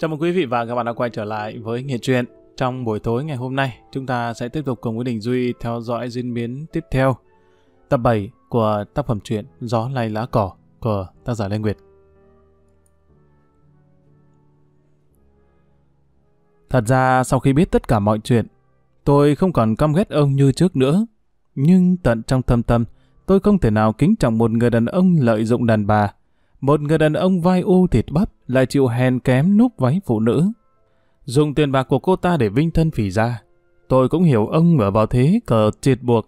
Chào mừng quý vị và các bạn đã quay trở lại với Nghệ truyện. Trong buổi tối ngày hôm nay, chúng ta sẽ tiếp tục cùng với Đình Duy theo dõi diễn biến tiếp theo tập 7 của tác phẩm truyện Gió lay lá cỏ của tác giả Lê Nguyệt. Thật ra sau khi biết tất cả mọi chuyện, tôi không còn căm ghét ông như trước nữa. Nhưng tận trong thâm tâm, tôi không thể nào kính trọng một người đàn ông lợi dụng đàn bà một người đàn ông vai u thịt bắp lại chịu hèn kém núp váy phụ nữ. Dùng tiền bạc của cô ta để vinh thân phỉ ra. Tôi cũng hiểu ông ở vào thế cờ triệt buộc.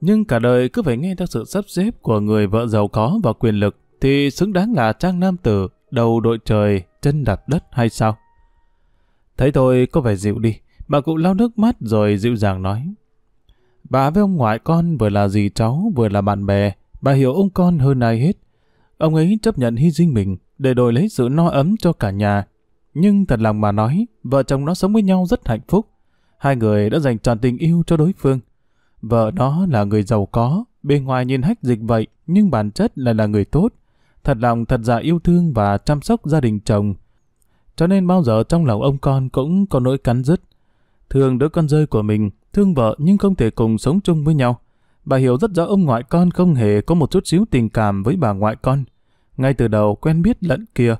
Nhưng cả đời cứ phải nghe theo sự sắp xếp của người vợ giàu có và quyền lực thì xứng đáng là trang nam tử, đầu đội trời, chân đặt đất hay sao? Thấy tôi có vẻ dịu đi, bà cụ lau nước mắt rồi dịu dàng nói. Bà với ông ngoại con vừa là dì cháu vừa là bạn bè, bà hiểu ông con hơn ai hết Ông ấy chấp nhận hy sinh mình để đổi lấy sự no ấm cho cả nhà. Nhưng thật lòng mà nói, vợ chồng nó sống với nhau rất hạnh phúc. Hai người đã dành trọn tình yêu cho đối phương. Vợ đó là người giàu có, bề ngoài nhìn hách dịch vậy, nhưng bản chất là là người tốt. Thật lòng thật dạ yêu thương và chăm sóc gia đình chồng. Cho nên bao giờ trong lòng ông con cũng có nỗi cắn rứt. thường đứa con rơi của mình, thương vợ nhưng không thể cùng sống chung với nhau. Bà hiểu rất rõ ông ngoại con không hề có một chút xíu tình cảm với bà ngoại con. Ngay từ đầu quen biết lẫn kia.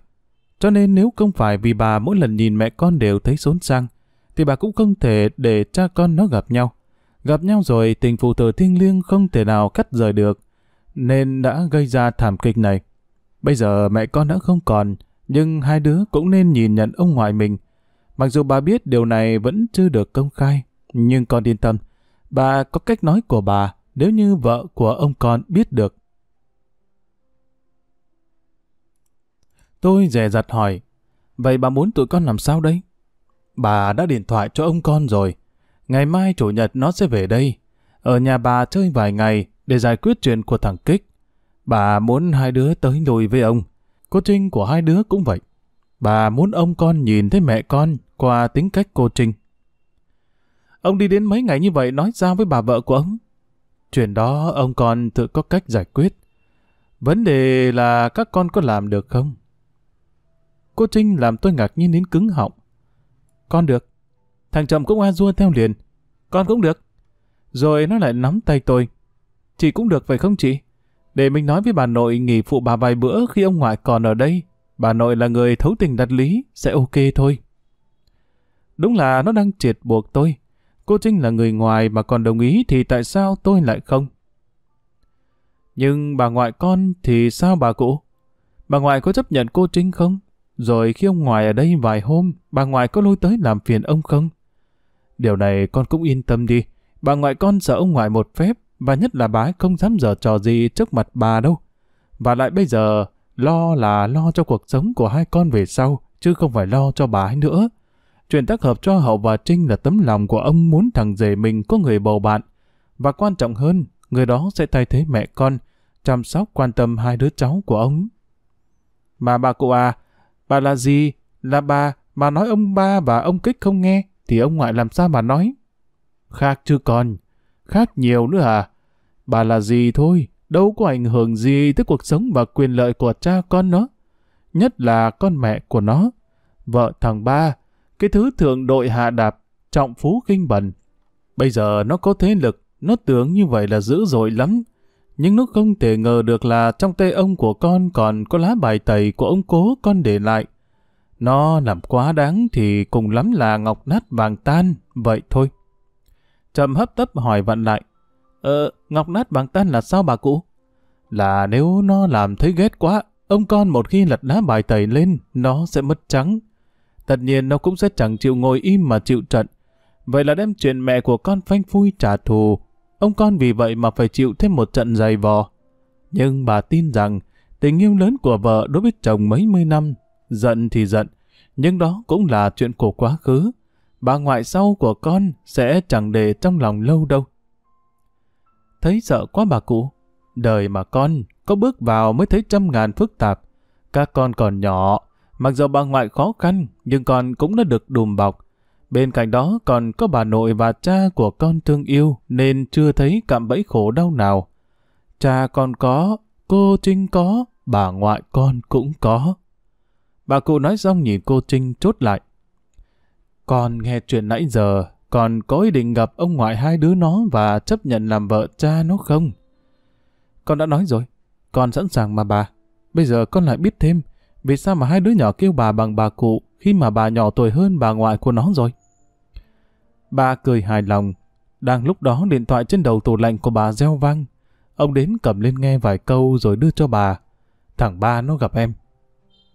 Cho nên nếu không phải vì bà mỗi lần nhìn mẹ con đều thấy xốn sang, thì bà cũng không thể để cha con nó gặp nhau. Gặp nhau rồi tình phụ tử thiêng liêng không thể nào cắt rời được, nên đã gây ra thảm kịch này. Bây giờ mẹ con đã không còn, nhưng hai đứa cũng nên nhìn nhận ông ngoại mình. Mặc dù bà biết điều này vẫn chưa được công khai, nhưng con yên tâm, bà có cách nói của bà nếu như vợ của ông con biết được. Tôi dè dặt hỏi, vậy bà muốn tụi con làm sao đây? Bà đã điện thoại cho ông con rồi. Ngày mai chủ nhật nó sẽ về đây. Ở nhà bà chơi vài ngày để giải quyết chuyện của thằng Kích. Bà muốn hai đứa tới lùi với ông. Cô Trinh của hai đứa cũng vậy. Bà muốn ông con nhìn thấy mẹ con qua tính cách cô Trinh. Ông đi đến mấy ngày như vậy nói ra với bà vợ của ông? Chuyện đó ông con tự có cách giải quyết. Vấn đề là các con có làm được không? Cô Trinh làm tôi ngạc nhiên đến cứng họng. Con được. Thằng Trọng cũng a dua theo liền. Con cũng được. Rồi nó lại nắm tay tôi. Chị cũng được phải không chị? Để mình nói với bà nội nghỉ phụ bà vài bữa khi ông ngoại còn ở đây. Bà nội là người thấu tình đặt lý, sẽ ok thôi. Đúng là nó đang triệt buộc tôi. Cô Trinh là người ngoài mà còn đồng ý thì tại sao tôi lại không? Nhưng bà ngoại con thì sao bà cụ? Bà ngoại có chấp nhận cô Trinh không? Rồi khi ông ngoại ở đây vài hôm, bà ngoại có lôi tới làm phiền ông không? Điều này con cũng yên tâm đi. Bà ngoại con sợ ông ngoại một phép, và nhất là bà không dám dở trò gì trước mặt bà đâu. Và lại bây giờ, lo là lo cho cuộc sống của hai con về sau, chứ không phải lo cho bà nữa. Chuyện tác hợp cho Hậu và Trinh là tấm lòng của ông muốn thằng rể mình có người bầu bạn. Và quan trọng hơn, người đó sẽ thay thế mẹ con, chăm sóc quan tâm hai đứa cháu của ông. Mà bà cụ à, bà là gì? Là bà, mà nói ông ba và ông kích không nghe, thì ông ngoại làm sao mà nói? Khác chứ còn, khác nhiều nữa à? Bà là gì thôi, đâu có ảnh hưởng gì tới cuộc sống và quyền lợi của cha con nó. Nhất là con mẹ của nó, vợ thằng ba, cái thứ thượng đội hạ đạp, trọng phú kinh bần. Bây giờ nó có thế lực, nó tưởng như vậy là dữ dội lắm. Nhưng nó không thể ngờ được là trong tay ông của con còn có lá bài tẩy của ông cố con để lại. Nó làm quá đáng thì cùng lắm là ngọc nát vàng tan, vậy thôi. Trầm hấp tấp hỏi vặn lại, Ờ, ngọc nát vàng tan là sao bà cụ? Là nếu nó làm thấy ghét quá, ông con một khi lật lá bài tẩy lên, nó sẽ mất trắng. Tất nhiên nó cũng sẽ chẳng chịu ngồi im mà chịu trận. Vậy là đem chuyện mẹ của con phanh phui trả thù. Ông con vì vậy mà phải chịu thêm một trận dày vò. Nhưng bà tin rằng tình yêu lớn của vợ đối với chồng mấy mươi năm, giận thì giận, nhưng đó cũng là chuyện của quá khứ. Bà ngoại sau của con sẽ chẳng để trong lòng lâu đâu. Thấy sợ quá bà cụ. Đời mà con, có bước vào mới thấy trăm ngàn phức tạp. Các con còn nhỏ, Mặc dù bà ngoại khó khăn, nhưng con cũng đã được đùm bọc. Bên cạnh đó còn có bà nội và cha của con thương yêu nên chưa thấy cạm bẫy khổ đau nào. Cha con có, cô Trinh có, bà ngoại con cũng có. Bà cụ nói xong nhìn cô Trinh chốt lại. Con nghe chuyện nãy giờ, còn có ý định gặp ông ngoại hai đứa nó và chấp nhận làm vợ cha nó không? Con đã nói rồi, con sẵn sàng mà bà. Bây giờ con lại biết thêm, vì sao mà hai đứa nhỏ kêu bà bằng bà cụ khi mà bà nhỏ tuổi hơn bà ngoại của nó rồi? Bà cười hài lòng. Đang lúc đó điện thoại trên đầu tủ lạnh của bà reo vang. Ông đến cầm lên nghe vài câu rồi đưa cho bà. Thằng ba nó gặp em.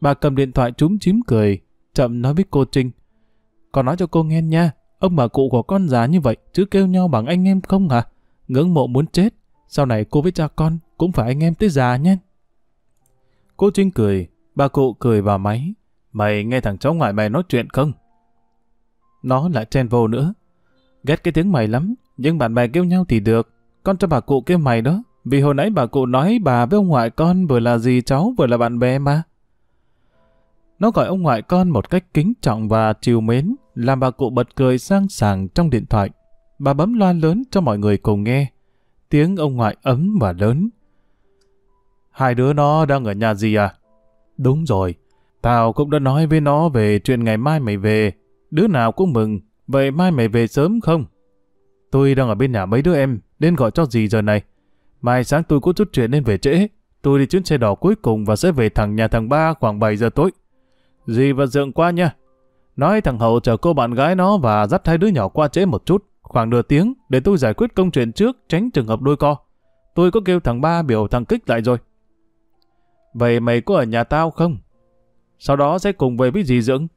Bà cầm điện thoại trúng chím cười, chậm nói với cô Trinh. Con nói cho cô nghe nha, ông bà cụ của con già như vậy chứ kêu nhau bằng anh em không hả? Ngưỡng mộ muốn chết, sau này cô với cha con cũng phải anh em tới già nhé. Cô Trinh cười, Bà cụ cười vào máy. Mày nghe thằng cháu ngoại mày nói chuyện không? Nó lại chen vô nữa. Ghét cái tiếng mày lắm, nhưng bạn bè kêu nhau thì được. Con cho bà cụ kêu mày đó, vì hồi nãy bà cụ nói bà với ông ngoại con vừa là gì cháu vừa là bạn bè mà. Nó gọi ông ngoại con một cách kính trọng và chiều mến, làm bà cụ bật cười sang sàng trong điện thoại. Bà bấm loa lớn cho mọi người cùng nghe. Tiếng ông ngoại ấm và lớn. Hai đứa nó đang ở nhà gì à? Đúng rồi, tao cũng đã nói với nó về chuyện ngày mai mày về. Đứa nào cũng mừng, vậy mai mày về sớm không? Tôi đang ở bên nhà mấy đứa em, nên gọi cho gì giờ này. Mai sáng tôi có chút chuyện nên về trễ. Tôi đi chuyến xe đỏ cuối cùng và sẽ về thẳng nhà thằng ba khoảng 7 giờ tối. Dì và dượng qua nha. Nói thằng Hậu chờ cô bạn gái nó và dắt hai đứa nhỏ qua trễ một chút, khoảng nửa tiếng để tôi giải quyết công chuyện trước tránh trường hợp đôi co. Tôi có kêu thằng ba biểu thằng kích lại rồi. Vậy mày có ở nhà tao không? Sau đó sẽ cùng về với dì dưỡng.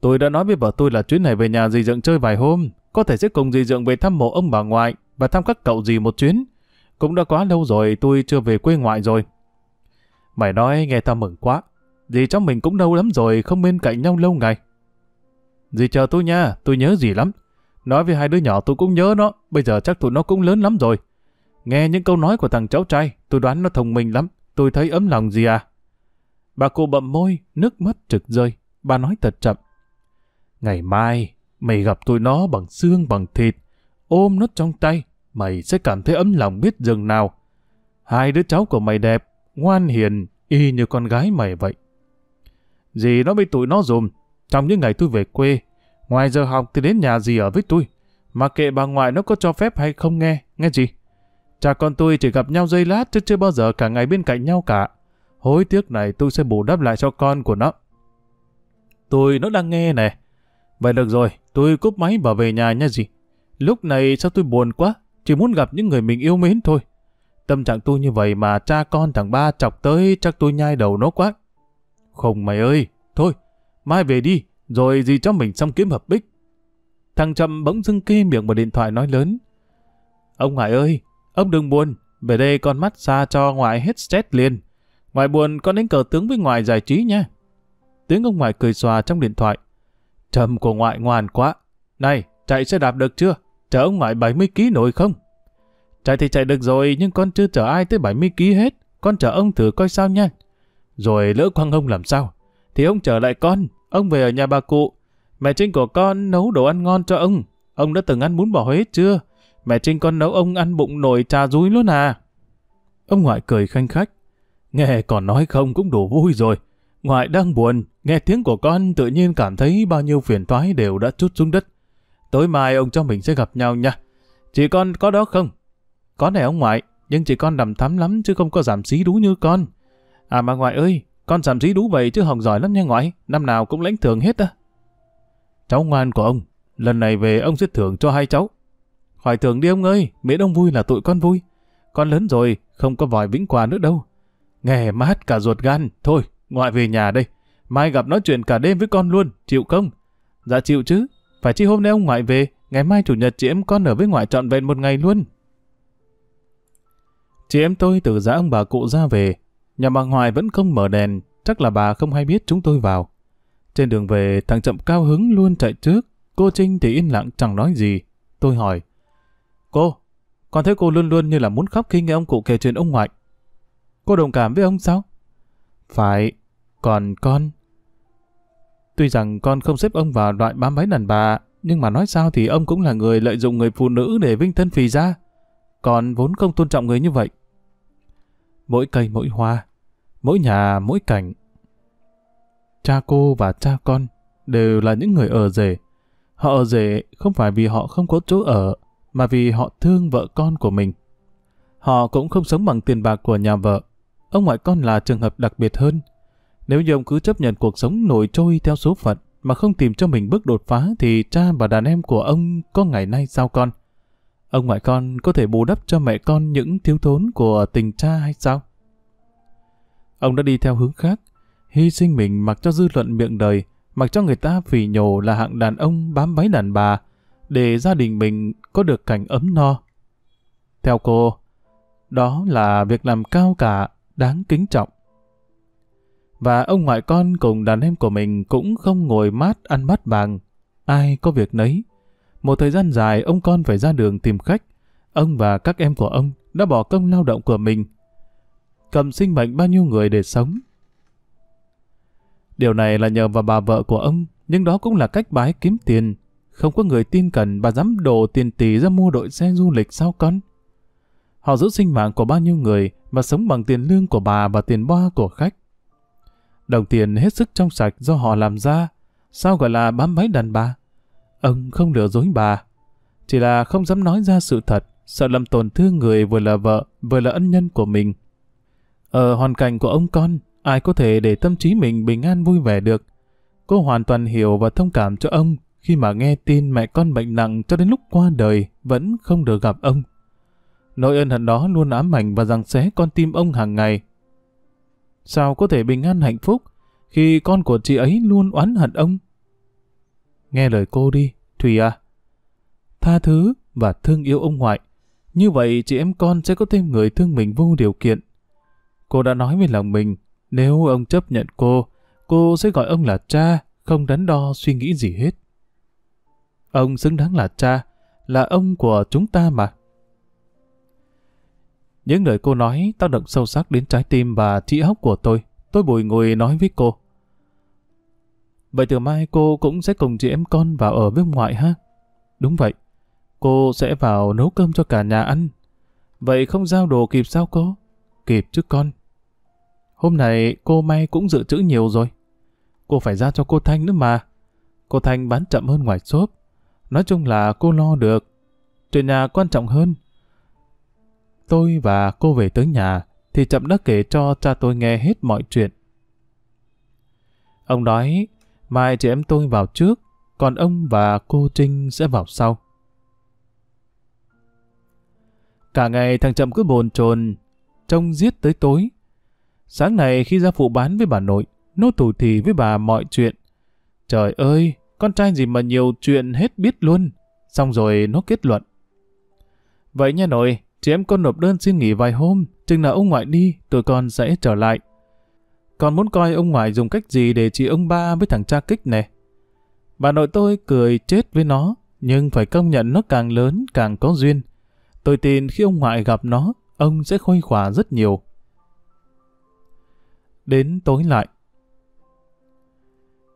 Tôi đã nói với vợ tôi là chuyến này về nhà dì dưỡng chơi vài hôm, có thể sẽ cùng dì dưỡng về thăm mộ ông bà ngoại và thăm các cậu dì một chuyến. Cũng đã quá lâu rồi tôi chưa về quê ngoại rồi. Mày nói nghe tao mừng quá. Dì cháu mình cũng lâu lắm rồi không bên cạnh nhau lâu ngày. Dì chờ tôi nha, tôi nhớ dì lắm. Nói với hai đứa nhỏ tôi cũng nhớ nó, bây giờ chắc tụi nó cũng lớn lắm rồi. Nghe những câu nói của thằng cháu trai, tôi đoán nó thông minh lắm, tôi thấy ấm lòng gì à? Bà cô bậm môi, nước mắt trực rơi. Bà nói thật chậm. Ngày mai, mày gặp tụi nó bằng xương bằng thịt, ôm nó trong tay, mày sẽ cảm thấy ấm lòng biết dừng nào. Hai đứa cháu của mày đẹp, ngoan hiền, y như con gái mày vậy. Dì nó bị tụi nó dùm, trong những ngày tôi về quê, ngoài giờ học thì đến nhà dì ở với tôi. Mà kệ bà ngoại nó có cho phép hay không nghe, nghe gì? Cha con tôi chỉ gặp nhau giây lát chứ chưa bao giờ cả ngày bên cạnh nhau cả. Hối tiếc này tôi sẽ bù đắp lại cho con của nó. Tôi nó đang nghe nè Vậy được rồi, tôi cúp máy và về nhà nha gì. Lúc này sao tôi buồn quá, chỉ muốn gặp những người mình yêu mến thôi. Tâm trạng tôi như vậy mà cha con thằng ba chọc tới chắc tôi nhai đầu nó quá. Không mày ơi, thôi, mai về đi, rồi gì cho mình xong kiếm hợp bích. Thằng Trầm bỗng dưng kê miệng vào điện thoại nói lớn. Ông Hải ơi, Ông đừng buồn, về đây con mắt xa cho ngoại hết stress liền. Ngoại buồn con đến cờ tướng với ngoại giải trí nha. Tiếng ông ngoại cười xòa trong điện thoại. Trầm của ngoại ngoan quá. Này, chạy xe đạp được chưa? Chở ông ngoại 70kg nổi không? Chạy thì chạy được rồi, nhưng con chưa chở ai tới 70kg hết. Con chở ông thử coi sao nha. Rồi lỡ quăng ông làm sao? Thì ông chở lại con. Ông về ở nhà bà cụ. Mẹ trinh của con nấu đồ ăn ngon cho ông. Ông đã từng ăn bún bò Huế chưa? Mẹ Trinh con nấu ông ăn bụng nồi trà rúi luôn à. Ông ngoại cười khanh khách. Nghe còn nói không cũng đủ vui rồi. Ngoại đang buồn, nghe tiếng của con tự nhiên cảm thấy bao nhiêu phiền toái đều đã chút xuống đất. Tối mai ông cho mình sẽ gặp nhau nha. Chị con có đó không? Có này ông ngoại, nhưng chị con đầm thắm lắm chứ không có giảm xí đú như con. À mà ngoại ơi, con giảm xí đú vậy chứ học giỏi lắm nha ngoại, năm nào cũng lãnh thưởng hết á. Cháu ngoan của ông, lần này về ông sẽ thưởng cho hai cháu, Hỏi thường đi ông ơi, mẹ đông vui là tụi con vui. Con lớn rồi, không có vòi vĩnh quà nữa đâu. Nghe mát cả ruột gan, thôi, ngoại về nhà đây. Mai gặp nói chuyện cả đêm với con luôn, chịu không? Dạ chịu chứ, phải chi hôm nay ông ngoại về, ngày mai chủ nhật chị em con ở với ngoại trọn vẹn một ngày luôn. Chị em tôi từ giã ông bà cụ ra về, nhà bà ngoại vẫn không mở đèn, chắc là bà không hay biết chúng tôi vào. Trên đường về, thằng Chậm cao hứng luôn chạy trước, cô Trinh thì yên lặng chẳng nói gì. Tôi hỏi, Cô, con thấy cô luôn luôn như là muốn khóc khi nghe ông cụ kể chuyện ông ngoại. Cô đồng cảm với ông sao? Phải, còn con... Tuy rằng con không xếp ông vào loại bám váy đàn bà, nhưng mà nói sao thì ông cũng là người lợi dụng người phụ nữ để vinh thân phì ra. Con vốn không tôn trọng người như vậy. Mỗi cây mỗi hoa, mỗi nhà mỗi cảnh. Cha cô và cha con đều là những người ở rể. Họ ở rể không phải vì họ không có chỗ ở, mà vì họ thương vợ con của mình. Họ cũng không sống bằng tiền bạc của nhà vợ. Ông ngoại con là trường hợp đặc biệt hơn. Nếu như ông cứ chấp nhận cuộc sống nổi trôi theo số phận mà không tìm cho mình bước đột phá thì cha và đàn em của ông có ngày nay sao con? Ông ngoại con có thể bù đắp cho mẹ con những thiếu thốn của tình cha hay sao? Ông đã đi theo hướng khác, hy sinh mình mặc cho dư luận miệng đời, mặc cho người ta phỉ nhổ là hạng đàn ông bám váy đàn bà, để gia đình mình có được cảnh ấm no. Theo cô, đó là việc làm cao cả, đáng kính trọng. Và ông ngoại con cùng đàn em của mình cũng không ngồi mát ăn bát vàng, ai có việc nấy. Một thời gian dài ông con phải ra đường tìm khách, ông và các em của ông đã bỏ công lao động của mình, cầm sinh mệnh bao nhiêu người để sống. Điều này là nhờ vào bà vợ của ông, nhưng đó cũng là cách bái kiếm tiền không có người tin cần bà dám đổ tiền tỷ ra mua đội xe du lịch sao con? Họ giữ sinh mạng của bao nhiêu người và sống bằng tiền lương của bà và tiền boa của khách. Đồng tiền hết sức trong sạch do họ làm ra, sao gọi là bám váy đàn bà? Ông không lừa dối bà, chỉ là không dám nói ra sự thật, sợ làm tổn thương người vừa là vợ, vừa là ân nhân của mình. Ở hoàn cảnh của ông con, ai có thể để tâm trí mình bình an vui vẻ được? Cô hoàn toàn hiểu và thông cảm cho ông, khi mà nghe tin mẹ con bệnh nặng cho đến lúc qua đời vẫn không được gặp ông. Nỗi ân hận đó luôn ám ảnh và giằng xé con tim ông hàng ngày. Sao có thể bình an hạnh phúc khi con của chị ấy luôn oán hận ông? Nghe lời cô đi, Thùy à. Tha thứ và thương yêu ông ngoại. Như vậy chị em con sẽ có thêm người thương mình vô điều kiện. Cô đã nói với lòng mình, nếu ông chấp nhận cô, cô sẽ gọi ông là cha, không đắn đo suy nghĩ gì hết. Ông xứng đáng là cha, là ông của chúng ta mà. Những lời cô nói tác động sâu sắc đến trái tim và trí óc của tôi. Tôi bùi ngùi nói với cô. Vậy từ mai cô cũng sẽ cùng chị em con vào ở với ngoại ha? Đúng vậy. Cô sẽ vào nấu cơm cho cả nhà ăn. Vậy không giao đồ kịp sao cô? Kịp chứ con. Hôm nay cô may cũng dự trữ nhiều rồi. Cô phải ra cho cô Thanh nữa mà. Cô Thanh bán chậm hơn ngoài shop Nói chung là cô lo được. Chuyện nhà quan trọng hơn. Tôi và cô về tới nhà, thì chậm đã kể cho cha tôi nghe hết mọi chuyện. Ông nói, mai chị em tôi vào trước, còn ông và cô Trinh sẽ vào sau. Cả ngày thằng Chậm cứ bồn chồn trông giết tới tối. Sáng này khi ra phụ bán với bà nội, nô tù thì với bà mọi chuyện. Trời ơi, con trai gì mà nhiều chuyện hết biết luôn. Xong rồi nó kết luận. Vậy nha nội, chị em con nộp đơn xin nghỉ vài hôm, chừng nào ông ngoại đi, tụi con sẽ trở lại. Con muốn coi ông ngoại dùng cách gì để chị ông ba với thằng cha kích này. Bà nội tôi cười chết với nó, nhưng phải công nhận nó càng lớn càng có duyên. Tôi tin khi ông ngoại gặp nó, ông sẽ khôi khỏa rất nhiều. Đến tối lại,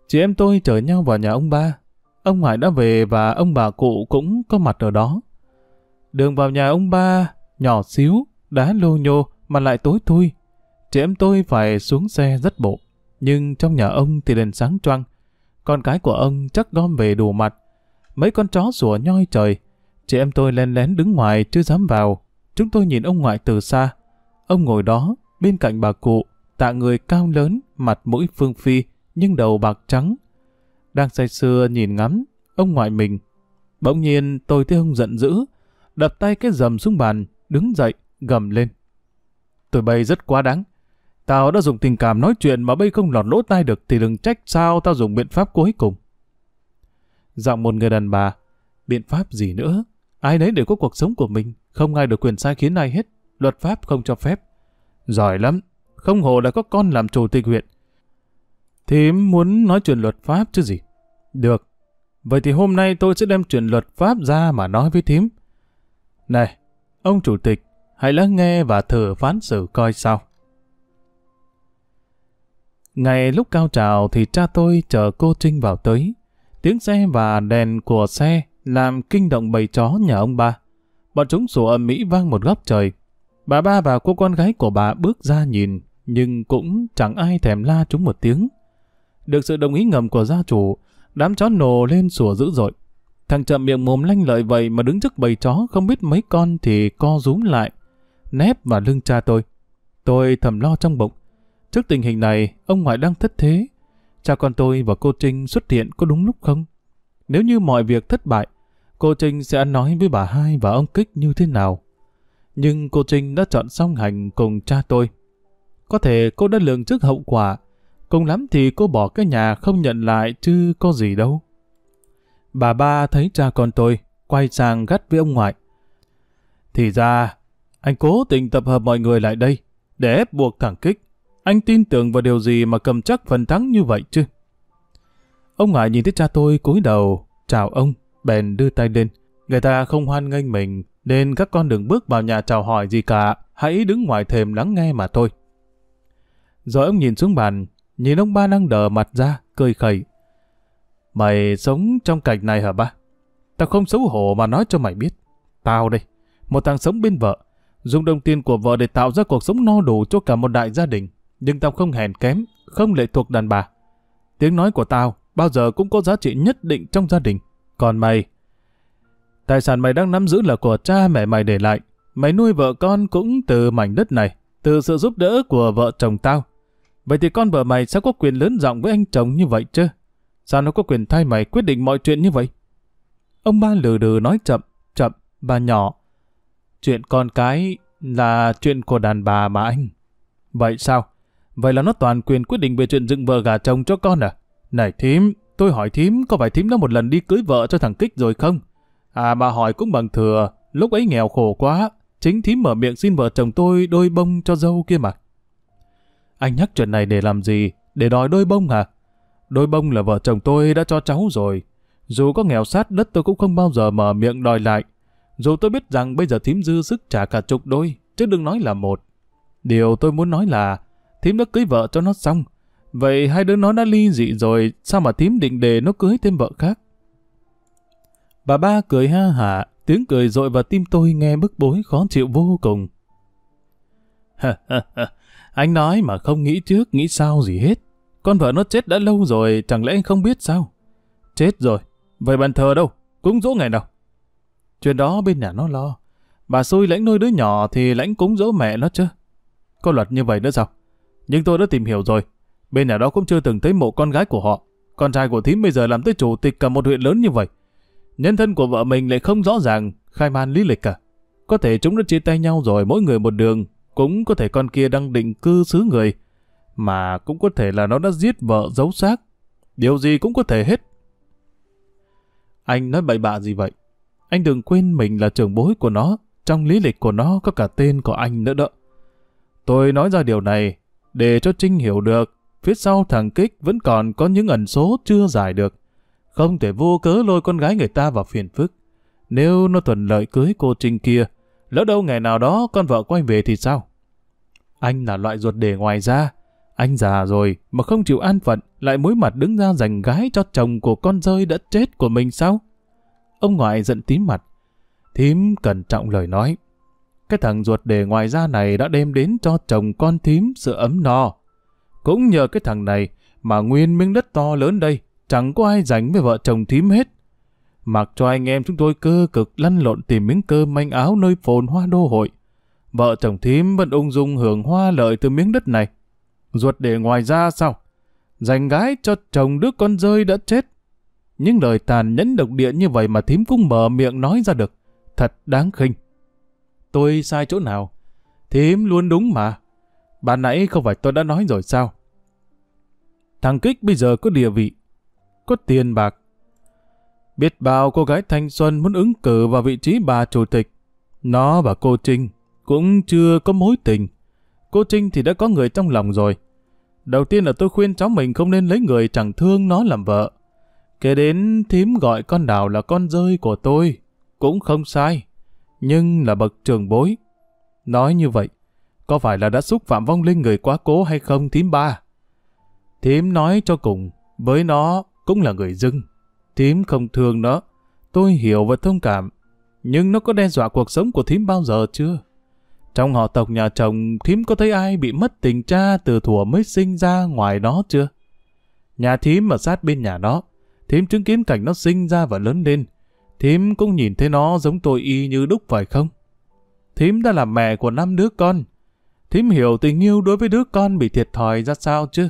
Chị em tôi chở nhau vào nhà ông ba. Ông ngoại đã về và ông bà cụ cũng có mặt ở đó. Đường vào nhà ông ba, nhỏ xíu, đá lô nhô mà lại tối thui. Chị em tôi phải xuống xe rất bộ. Nhưng trong nhà ông thì đèn sáng choang. Con cái của ông chắc gom về đủ mặt. Mấy con chó sủa nhoi trời. Chị em tôi len lén đứng ngoài chưa dám vào. Chúng tôi nhìn ông ngoại từ xa. Ông ngồi đó, bên cạnh bà cụ, tạ người cao lớn, mặt mũi phương phi, nhưng đầu bạc trắng. Đang say sưa nhìn ngắm, ông ngoại mình. Bỗng nhiên tôi thấy ông giận dữ, đập tay cái dầm xuống bàn, đứng dậy, gầm lên. tôi bay rất quá đáng. Tao đã dùng tình cảm nói chuyện mà bây không lọt lỗ tai được thì đừng trách sao tao dùng biện pháp cuối cùng. Giọng một người đàn bà, biện pháp gì nữa? Ai nấy đều có cuộc sống của mình, không ai được quyền sai khiến ai hết, luật pháp không cho phép. Giỏi lắm, không hồ là có con làm chủ tịch huyện, Thím muốn nói chuyện luật pháp chứ gì? Được. Vậy thì hôm nay tôi sẽ đem chuyện luật pháp ra mà nói với thím. Này, ông chủ tịch, hãy lắng nghe và thử phán xử coi sao. Ngày lúc cao trào thì cha tôi chờ cô Trinh vào tới. Tiếng xe và đèn của xe làm kinh động bầy chó nhà ông ba. Bọn chúng sủa ầm mỹ vang một góc trời. Bà ba và cô con gái của bà bước ra nhìn, nhưng cũng chẳng ai thèm la chúng một tiếng. Được sự đồng ý ngầm của gia chủ, đám chó nổ lên sủa dữ dội. Thằng chậm miệng mồm lanh lợi vậy mà đứng trước bầy chó không biết mấy con thì co rúm lại, nép vào lưng cha tôi. Tôi thầm lo trong bụng. Trước tình hình này, ông ngoại đang thất thế. Cha con tôi và cô Trinh xuất hiện có đúng lúc không? Nếu như mọi việc thất bại, cô Trinh sẽ nói với bà hai và ông Kích như thế nào? Nhưng cô Trinh đã chọn song hành cùng cha tôi. Có thể cô đã lường trước hậu quả, Cùng lắm thì cô bỏ cái nhà không nhận lại chứ có gì đâu. Bà ba thấy cha con tôi, quay sang gắt với ông ngoại. Thì ra, anh cố tình tập hợp mọi người lại đây, để ép buộc thẳng kích. Anh tin tưởng vào điều gì mà cầm chắc phần thắng như vậy chứ? Ông ngoại nhìn thấy cha tôi cúi đầu, chào ông, bèn đưa tay lên. Người ta không hoan nghênh mình, nên các con đừng bước vào nhà chào hỏi gì cả, hãy đứng ngoài thềm lắng nghe mà thôi. Rồi ông nhìn xuống bàn, nhìn ông ba đang đờ mặt ra, cười khẩy. Mày sống trong cảnh này hả ba? Tao không xấu hổ mà nói cho mày biết. Tao đây, một thằng sống bên vợ, dùng đồng tiền của vợ để tạo ra cuộc sống no đủ cho cả một đại gia đình. Nhưng tao không hèn kém, không lệ thuộc đàn bà. Tiếng nói của tao bao giờ cũng có giá trị nhất định trong gia đình. Còn mày, tài sản mày đang nắm giữ là của cha mẹ mày để lại. Mày nuôi vợ con cũng từ mảnh đất này, từ sự giúp đỡ của vợ chồng tao. Vậy thì con vợ mày sao có quyền lớn giọng với anh chồng như vậy chứ? Sao nó có quyền thay mày quyết định mọi chuyện như vậy? Ông ba lừ đừ nói chậm, chậm, bà nhỏ. Chuyện con cái là chuyện của đàn bà mà anh. Vậy sao? Vậy là nó toàn quyền quyết định về chuyện dựng vợ gà chồng cho con à? Này thím, tôi hỏi thím có phải thím đã một lần đi cưới vợ cho thằng Kích rồi không? À bà hỏi cũng bằng thừa, lúc ấy nghèo khổ quá, chính thím mở miệng xin vợ chồng tôi đôi bông cho dâu kia mà. Anh nhắc chuyện này để làm gì? Để đòi đôi bông hả? À? Đôi bông là vợ chồng tôi đã cho cháu rồi. Dù có nghèo sát đất tôi cũng không bao giờ mở miệng đòi lại. Dù tôi biết rằng bây giờ thím dư sức trả cả chục đôi, chứ đừng nói là một. Điều tôi muốn nói là thím đã cưới vợ cho nó xong. Vậy hai đứa nó đã ly dị rồi, sao mà thím định để nó cưới thêm vợ khác? Bà ba cười ha hả, tiếng cười dội vào tim tôi nghe bức bối khó chịu vô cùng. Anh nói mà không nghĩ trước, nghĩ sao gì hết. Con vợ nó chết đã lâu rồi, chẳng lẽ anh không biết sao? Chết rồi, vậy bàn thờ đâu? Cúng dỗ ngày nào? Chuyện đó bên nhà nó lo. Bà xui lãnh nuôi đứa nhỏ thì lãnh cúng dỗ mẹ nó chứ. Có luật như vậy nữa sao? Nhưng tôi đã tìm hiểu rồi. Bên nhà đó cũng chưa từng thấy mộ con gái của họ. Con trai của thím bây giờ làm tới chủ tịch cả một huyện lớn như vậy. Nhân thân của vợ mình lại không rõ ràng, khai man lý lịch cả. Có thể chúng đã chia tay nhau rồi mỗi người một đường, cũng có thể con kia đang định cư xứ người, mà cũng có thể là nó đã giết vợ giấu xác. Điều gì cũng có thể hết. Anh nói bậy bạ gì vậy? Anh đừng quên mình là trưởng bối của nó, trong lý lịch của nó có cả tên của anh nữa đó. Tôi nói ra điều này để cho Trinh hiểu được phía sau thằng Kích vẫn còn có những ẩn số chưa giải được. Không thể vô cớ lôi con gái người ta vào phiền phức. Nếu nó thuận lợi cưới cô Trinh kia, Lỡ đâu ngày nào đó con vợ quay về thì sao? Anh là loại ruột để ngoài ra. Anh già rồi mà không chịu an phận lại mối mặt đứng ra giành gái cho chồng của con rơi đã chết của mình sao? Ông ngoại giận tím mặt. Thím cẩn trọng lời nói. Cái thằng ruột đề ngoài ra này đã đem đến cho chồng con thím sự ấm no. Cũng nhờ cái thằng này mà nguyên miếng đất to lớn đây chẳng có ai dành với vợ chồng thím hết. Mặc cho anh em chúng tôi cơ cực lăn lộn tìm miếng cơm manh áo nơi phồn hoa đô hội. Vợ chồng thím vẫn ung dung hưởng hoa lợi từ miếng đất này. Ruột để ngoài ra sao? Dành gái cho chồng đứa con rơi đã chết. Những lời tàn nhẫn độc địa như vậy mà thím cũng mở miệng nói ra được. Thật đáng khinh. Tôi sai chỗ nào? Thím luôn đúng mà. bà nãy không phải tôi đã nói rồi sao? Thằng Kích bây giờ có địa vị, có tiền bạc, Biết bao cô gái thanh xuân muốn ứng cử vào vị trí bà chủ tịch. Nó và cô Trinh cũng chưa có mối tình. Cô Trinh thì đã có người trong lòng rồi. Đầu tiên là tôi khuyên cháu mình không nên lấy người chẳng thương nó làm vợ. kể đến thím gọi con đào là con rơi của tôi. Cũng không sai. Nhưng là bậc trường bối. Nói như vậy, có phải là đã xúc phạm vong linh người quá cố hay không thím ba? Thím nói cho cùng, với nó cũng là người dưng. Thím không thương nó. Tôi hiểu và thông cảm. Nhưng nó có đe dọa cuộc sống của thím bao giờ chưa? Trong họ tộc nhà chồng, thím có thấy ai bị mất tình cha từ thuở mới sinh ra ngoài đó chưa? Nhà thím ở sát bên nhà đó. Thím chứng kiến cảnh nó sinh ra và lớn lên. Thím cũng nhìn thấy nó giống tôi y như đúc phải không? Thím đã là mẹ của năm đứa con. Thím hiểu tình yêu đối với đứa con bị thiệt thòi ra sao chứ?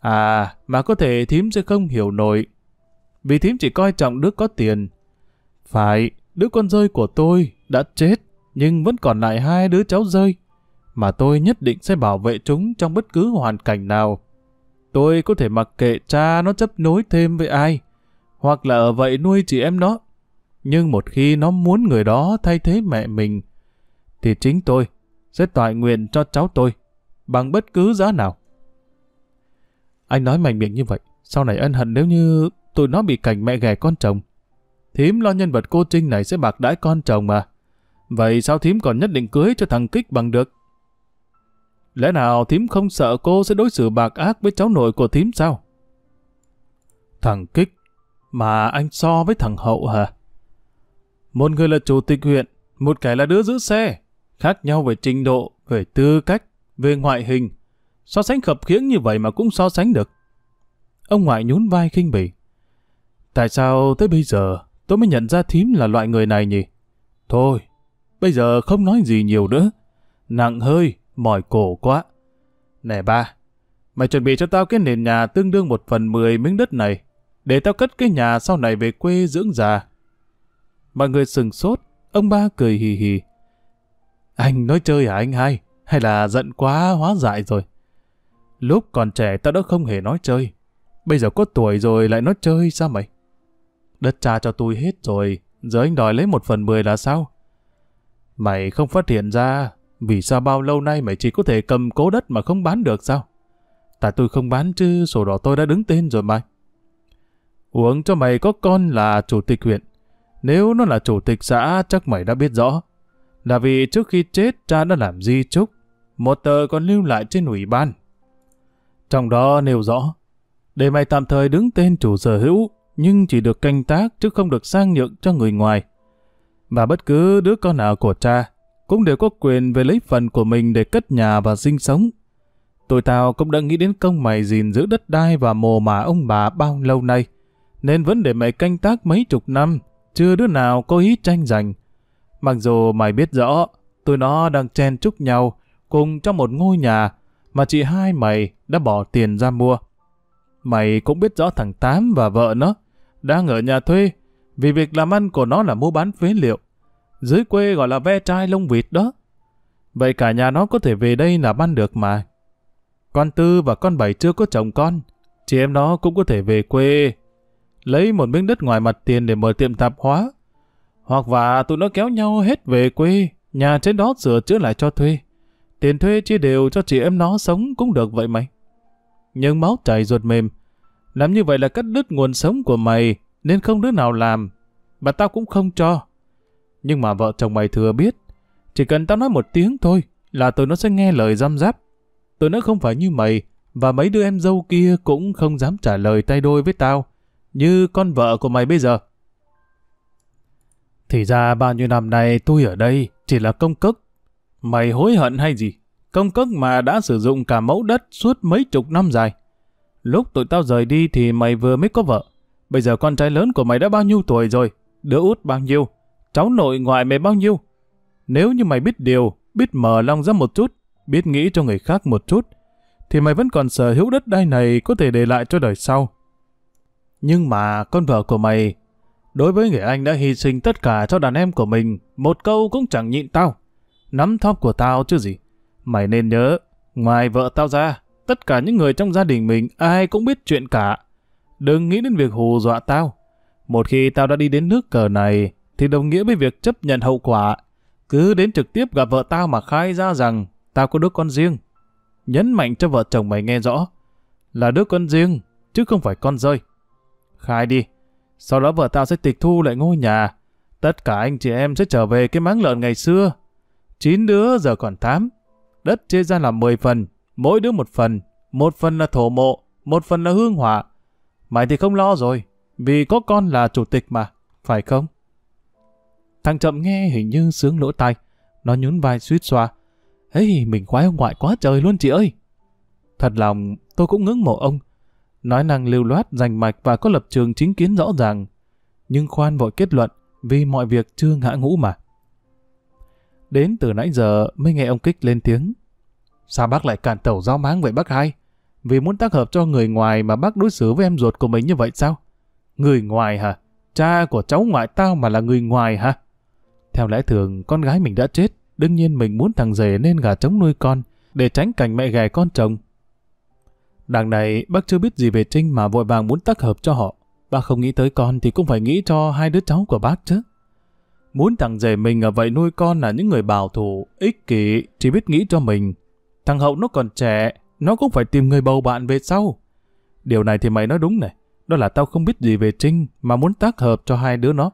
À, mà có thể thím sẽ không hiểu nổi vì thím chỉ coi trọng đứa có tiền. Phải, đứa con rơi của tôi đã chết, nhưng vẫn còn lại hai đứa cháu rơi, mà tôi nhất định sẽ bảo vệ chúng trong bất cứ hoàn cảnh nào. Tôi có thể mặc kệ cha nó chấp nối thêm với ai, hoặc là ở vậy nuôi chị em nó. Nhưng một khi nó muốn người đó thay thế mẹ mình, thì chính tôi sẽ tọa nguyện cho cháu tôi, bằng bất cứ giá nào. Anh nói mạnh miệng như vậy, sau này ân hận nếu như tụi nó bị cảnh mẹ ghẻ con chồng. Thím lo nhân vật cô Trinh này sẽ bạc đãi con chồng mà. Vậy sao thím còn nhất định cưới cho thằng Kích bằng được? Lẽ nào thím không sợ cô sẽ đối xử bạc ác với cháu nội của thím sao? Thằng Kích mà anh so với thằng Hậu hả? Một người là chủ tịch huyện, một kẻ là đứa giữ xe. Khác nhau về trình độ, về tư cách, về ngoại hình. So sánh khập khiễng như vậy mà cũng so sánh được. Ông ngoại nhún vai khinh bỉ. Tại sao tới bây giờ tôi mới nhận ra thím là loại người này nhỉ? Thôi, bây giờ không nói gì nhiều nữa. Nặng hơi, mỏi cổ quá. Nè ba, mày chuẩn bị cho tao cái nền nhà tương đương một phần mười miếng đất này, để tao cất cái nhà sau này về quê dưỡng già. Mọi người sừng sốt, ông ba cười hì hì. Anh nói chơi à anh hai? Hay là giận quá hóa dại rồi? Lúc còn trẻ tao đã không hề nói chơi. Bây giờ có tuổi rồi lại nói chơi sao mày? Đất cha cho tôi hết rồi, giờ anh đòi lấy một phần mười là sao? Mày không phát hiện ra, vì sao bao lâu nay mày chỉ có thể cầm cố đất mà không bán được sao? Tại tôi không bán chứ sổ đỏ tôi đã đứng tên rồi mày Uống cho mày có con là chủ tịch huyện. Nếu nó là chủ tịch xã chắc mày đã biết rõ. Là vì trước khi chết cha đã làm di trúc, một tờ còn lưu lại trên ủy ban. Trong đó nêu rõ, để mày tạm thời đứng tên chủ sở hữu nhưng chỉ được canh tác chứ không được sang nhượng cho người ngoài. Và bất cứ đứa con nào của cha cũng đều có quyền về lấy phần của mình để cất nhà và sinh sống. Tụi tao cũng đã nghĩ đến công mày gìn giữ đất đai và mồ mà ông bà bao lâu nay, nên vẫn để mày canh tác mấy chục năm, chưa đứa nào có ý tranh giành. Mặc dù mày biết rõ, tụi nó đang chen chúc nhau cùng trong một ngôi nhà mà chị hai mày đã bỏ tiền ra mua. Mày cũng biết rõ thằng Tám và vợ nó đang ở nhà thuê, vì việc làm ăn của nó là mua bán phế liệu. Dưới quê gọi là ve chai lông vịt đó. Vậy cả nhà nó có thể về đây làm ăn được mà. Con Tư và con Bảy chưa có chồng con, chị em nó cũng có thể về quê. Lấy một miếng đất ngoài mặt tiền để mở tiệm tạp hóa. Hoặc và tụi nó kéo nhau hết về quê, nhà trên đó sửa chữa lại cho thuê. Tiền thuê chia đều cho chị em nó sống cũng được vậy mày. Nhưng máu chảy ruột mềm, làm như vậy là cắt đứt nguồn sống của mày, nên không đứa nào làm. Mà tao cũng không cho. Nhưng mà vợ chồng mày thừa biết, chỉ cần tao nói một tiếng thôi là tụi nó sẽ nghe lời giam giáp. Tụi nó không phải như mày, và mấy đứa em dâu kia cũng không dám trả lời tay đôi với tao, như con vợ của mày bây giờ. Thì ra bao nhiêu năm nay tôi ở đây chỉ là công cức. Mày hối hận hay gì? Công cức mà đã sử dụng cả mẫu đất suốt mấy chục năm dài. Lúc tụi tao rời đi thì mày vừa mới có vợ. Bây giờ con trai lớn của mày đã bao nhiêu tuổi rồi? Đứa út bao nhiêu? Cháu nội ngoại mày bao nhiêu? Nếu như mày biết điều, biết mở lòng ra một chút, biết nghĩ cho người khác một chút, thì mày vẫn còn sở hữu đất đai này có thể để lại cho đời sau. Nhưng mà con vợ của mày, đối với người anh đã hy sinh tất cả cho đàn em của mình, một câu cũng chẳng nhịn tao. Nắm thóp của tao chứ gì. Mày nên nhớ, ngoài vợ tao ra, Tất cả những người trong gia đình mình ai cũng biết chuyện cả. Đừng nghĩ đến việc hù dọa tao. Một khi tao đã đi đến nước cờ này, thì đồng nghĩa với việc chấp nhận hậu quả. Cứ đến trực tiếp gặp vợ tao mà khai ra rằng tao có đứa con riêng. Nhấn mạnh cho vợ chồng mày nghe rõ. Là đứa con riêng, chứ không phải con rơi. Khai đi. Sau đó vợ tao sẽ tịch thu lại ngôi nhà. Tất cả anh chị em sẽ trở về cái máng lợn ngày xưa. Chín đứa giờ còn tám. Đất chia ra làm mười phần, mỗi đứa một phần, một phần là thổ mộ, một phần là hương hỏa. Mày thì không lo rồi, vì có con là chủ tịch mà, phải không? Thằng chậm nghe hình như sướng lỗ tai, nó nhún vai suýt xoa. ấy mình khoái ông ngoại quá trời luôn chị ơi. Thật lòng, tôi cũng ngưỡng mộ ông. Nói năng lưu loát, rành mạch và có lập trường chính kiến rõ ràng. Nhưng khoan vội kết luận, vì mọi việc chưa ngã ngũ mà. Đến từ nãy giờ mới nghe ông kích lên tiếng, Sao bác lại cản tẩu giao máng vậy bác hai? Vì muốn tác hợp cho người ngoài mà bác đối xử với em ruột của mình như vậy sao? Người ngoài hả? Cha của cháu ngoại tao mà là người ngoài hả? Theo lẽ thường, con gái mình đã chết. Đương nhiên mình muốn thằng rể nên gà trống nuôi con, để tránh cảnh mẹ ghè con chồng. Đằng này, bác chưa biết gì về Trinh mà vội vàng muốn tác hợp cho họ. Bác không nghĩ tới con thì cũng phải nghĩ cho hai đứa cháu của bác chứ. Muốn thằng rể mình ở vậy nuôi con là những người bảo thủ, ích kỷ, chỉ biết nghĩ cho mình, Thằng Hậu nó còn trẻ, nó cũng phải tìm người bầu bạn về sau. Điều này thì mày nói đúng này. Đó là tao không biết gì về Trinh mà muốn tác hợp cho hai đứa nó.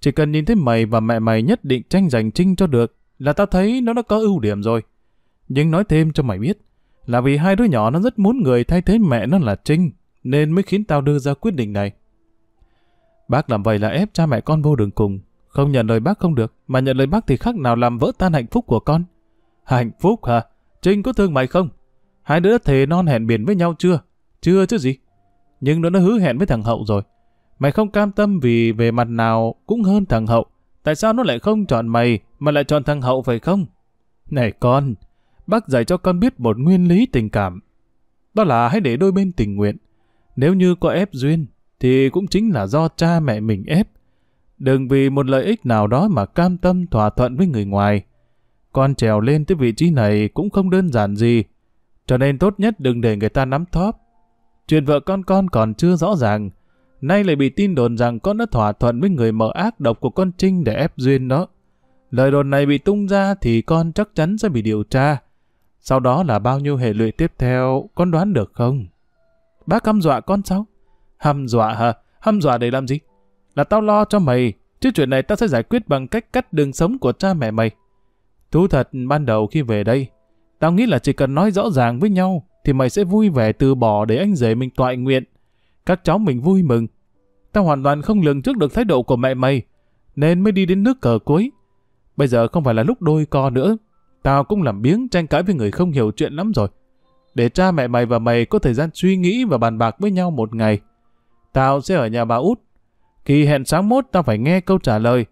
Chỉ cần nhìn thấy mày và mẹ mày nhất định tranh giành Trinh cho được là tao thấy nó đã có ưu điểm rồi. Nhưng nói thêm cho mày biết là vì hai đứa nhỏ nó rất muốn người thay thế mẹ nó là Trinh nên mới khiến tao đưa ra quyết định này. Bác làm vậy là ép cha mẹ con vô đường cùng. Không nhận lời bác không được, mà nhận lời bác thì khác nào làm vỡ tan hạnh phúc của con. Hạnh phúc hả? Trinh có thương mày không? Hai đứa thề non hẹn biển với nhau chưa? Chưa chứ gì? Nhưng nó đã hứa hẹn với thằng Hậu rồi. Mày không cam tâm vì về mặt nào cũng hơn thằng Hậu. Tại sao nó lại không chọn mày mà lại chọn thằng Hậu phải không? Này con, bác dạy cho con biết một nguyên lý tình cảm. Đó là hãy để đôi bên tình nguyện. Nếu như có ép duyên, thì cũng chính là do cha mẹ mình ép. Đừng vì một lợi ích nào đó mà cam tâm thỏa thuận với người ngoài con trèo lên tới vị trí này cũng không đơn giản gì. Cho nên tốt nhất đừng để người ta nắm thóp. Chuyện vợ con con còn chưa rõ ràng. Nay lại bị tin đồn rằng con đã thỏa thuận với người mở ác độc của con Trinh để ép duyên nó. Lời đồn này bị tung ra thì con chắc chắn sẽ bị điều tra. Sau đó là bao nhiêu hệ lụy tiếp theo, con đoán được không? Bác hăm dọa con sao? Hăm dọa hả? Hăm dọa để làm gì? Là tao lo cho mày, chứ chuyện này tao sẽ giải quyết bằng cách cắt đường sống của cha mẹ mày. Thú thật ban đầu khi về đây, tao nghĩ là chỉ cần nói rõ ràng với nhau thì mày sẽ vui vẻ từ bỏ để anh rể mình toại nguyện. Các cháu mình vui mừng. Tao hoàn toàn không lường trước được thái độ của mẹ mày, nên mới đi đến nước cờ cuối. Bây giờ không phải là lúc đôi co nữa. Tao cũng làm biếng tranh cãi với người không hiểu chuyện lắm rồi. Để cha mẹ mày và mày có thời gian suy nghĩ và bàn bạc với nhau một ngày. Tao sẽ ở nhà bà út. Kỳ hẹn sáng mốt tao phải nghe câu trả lời.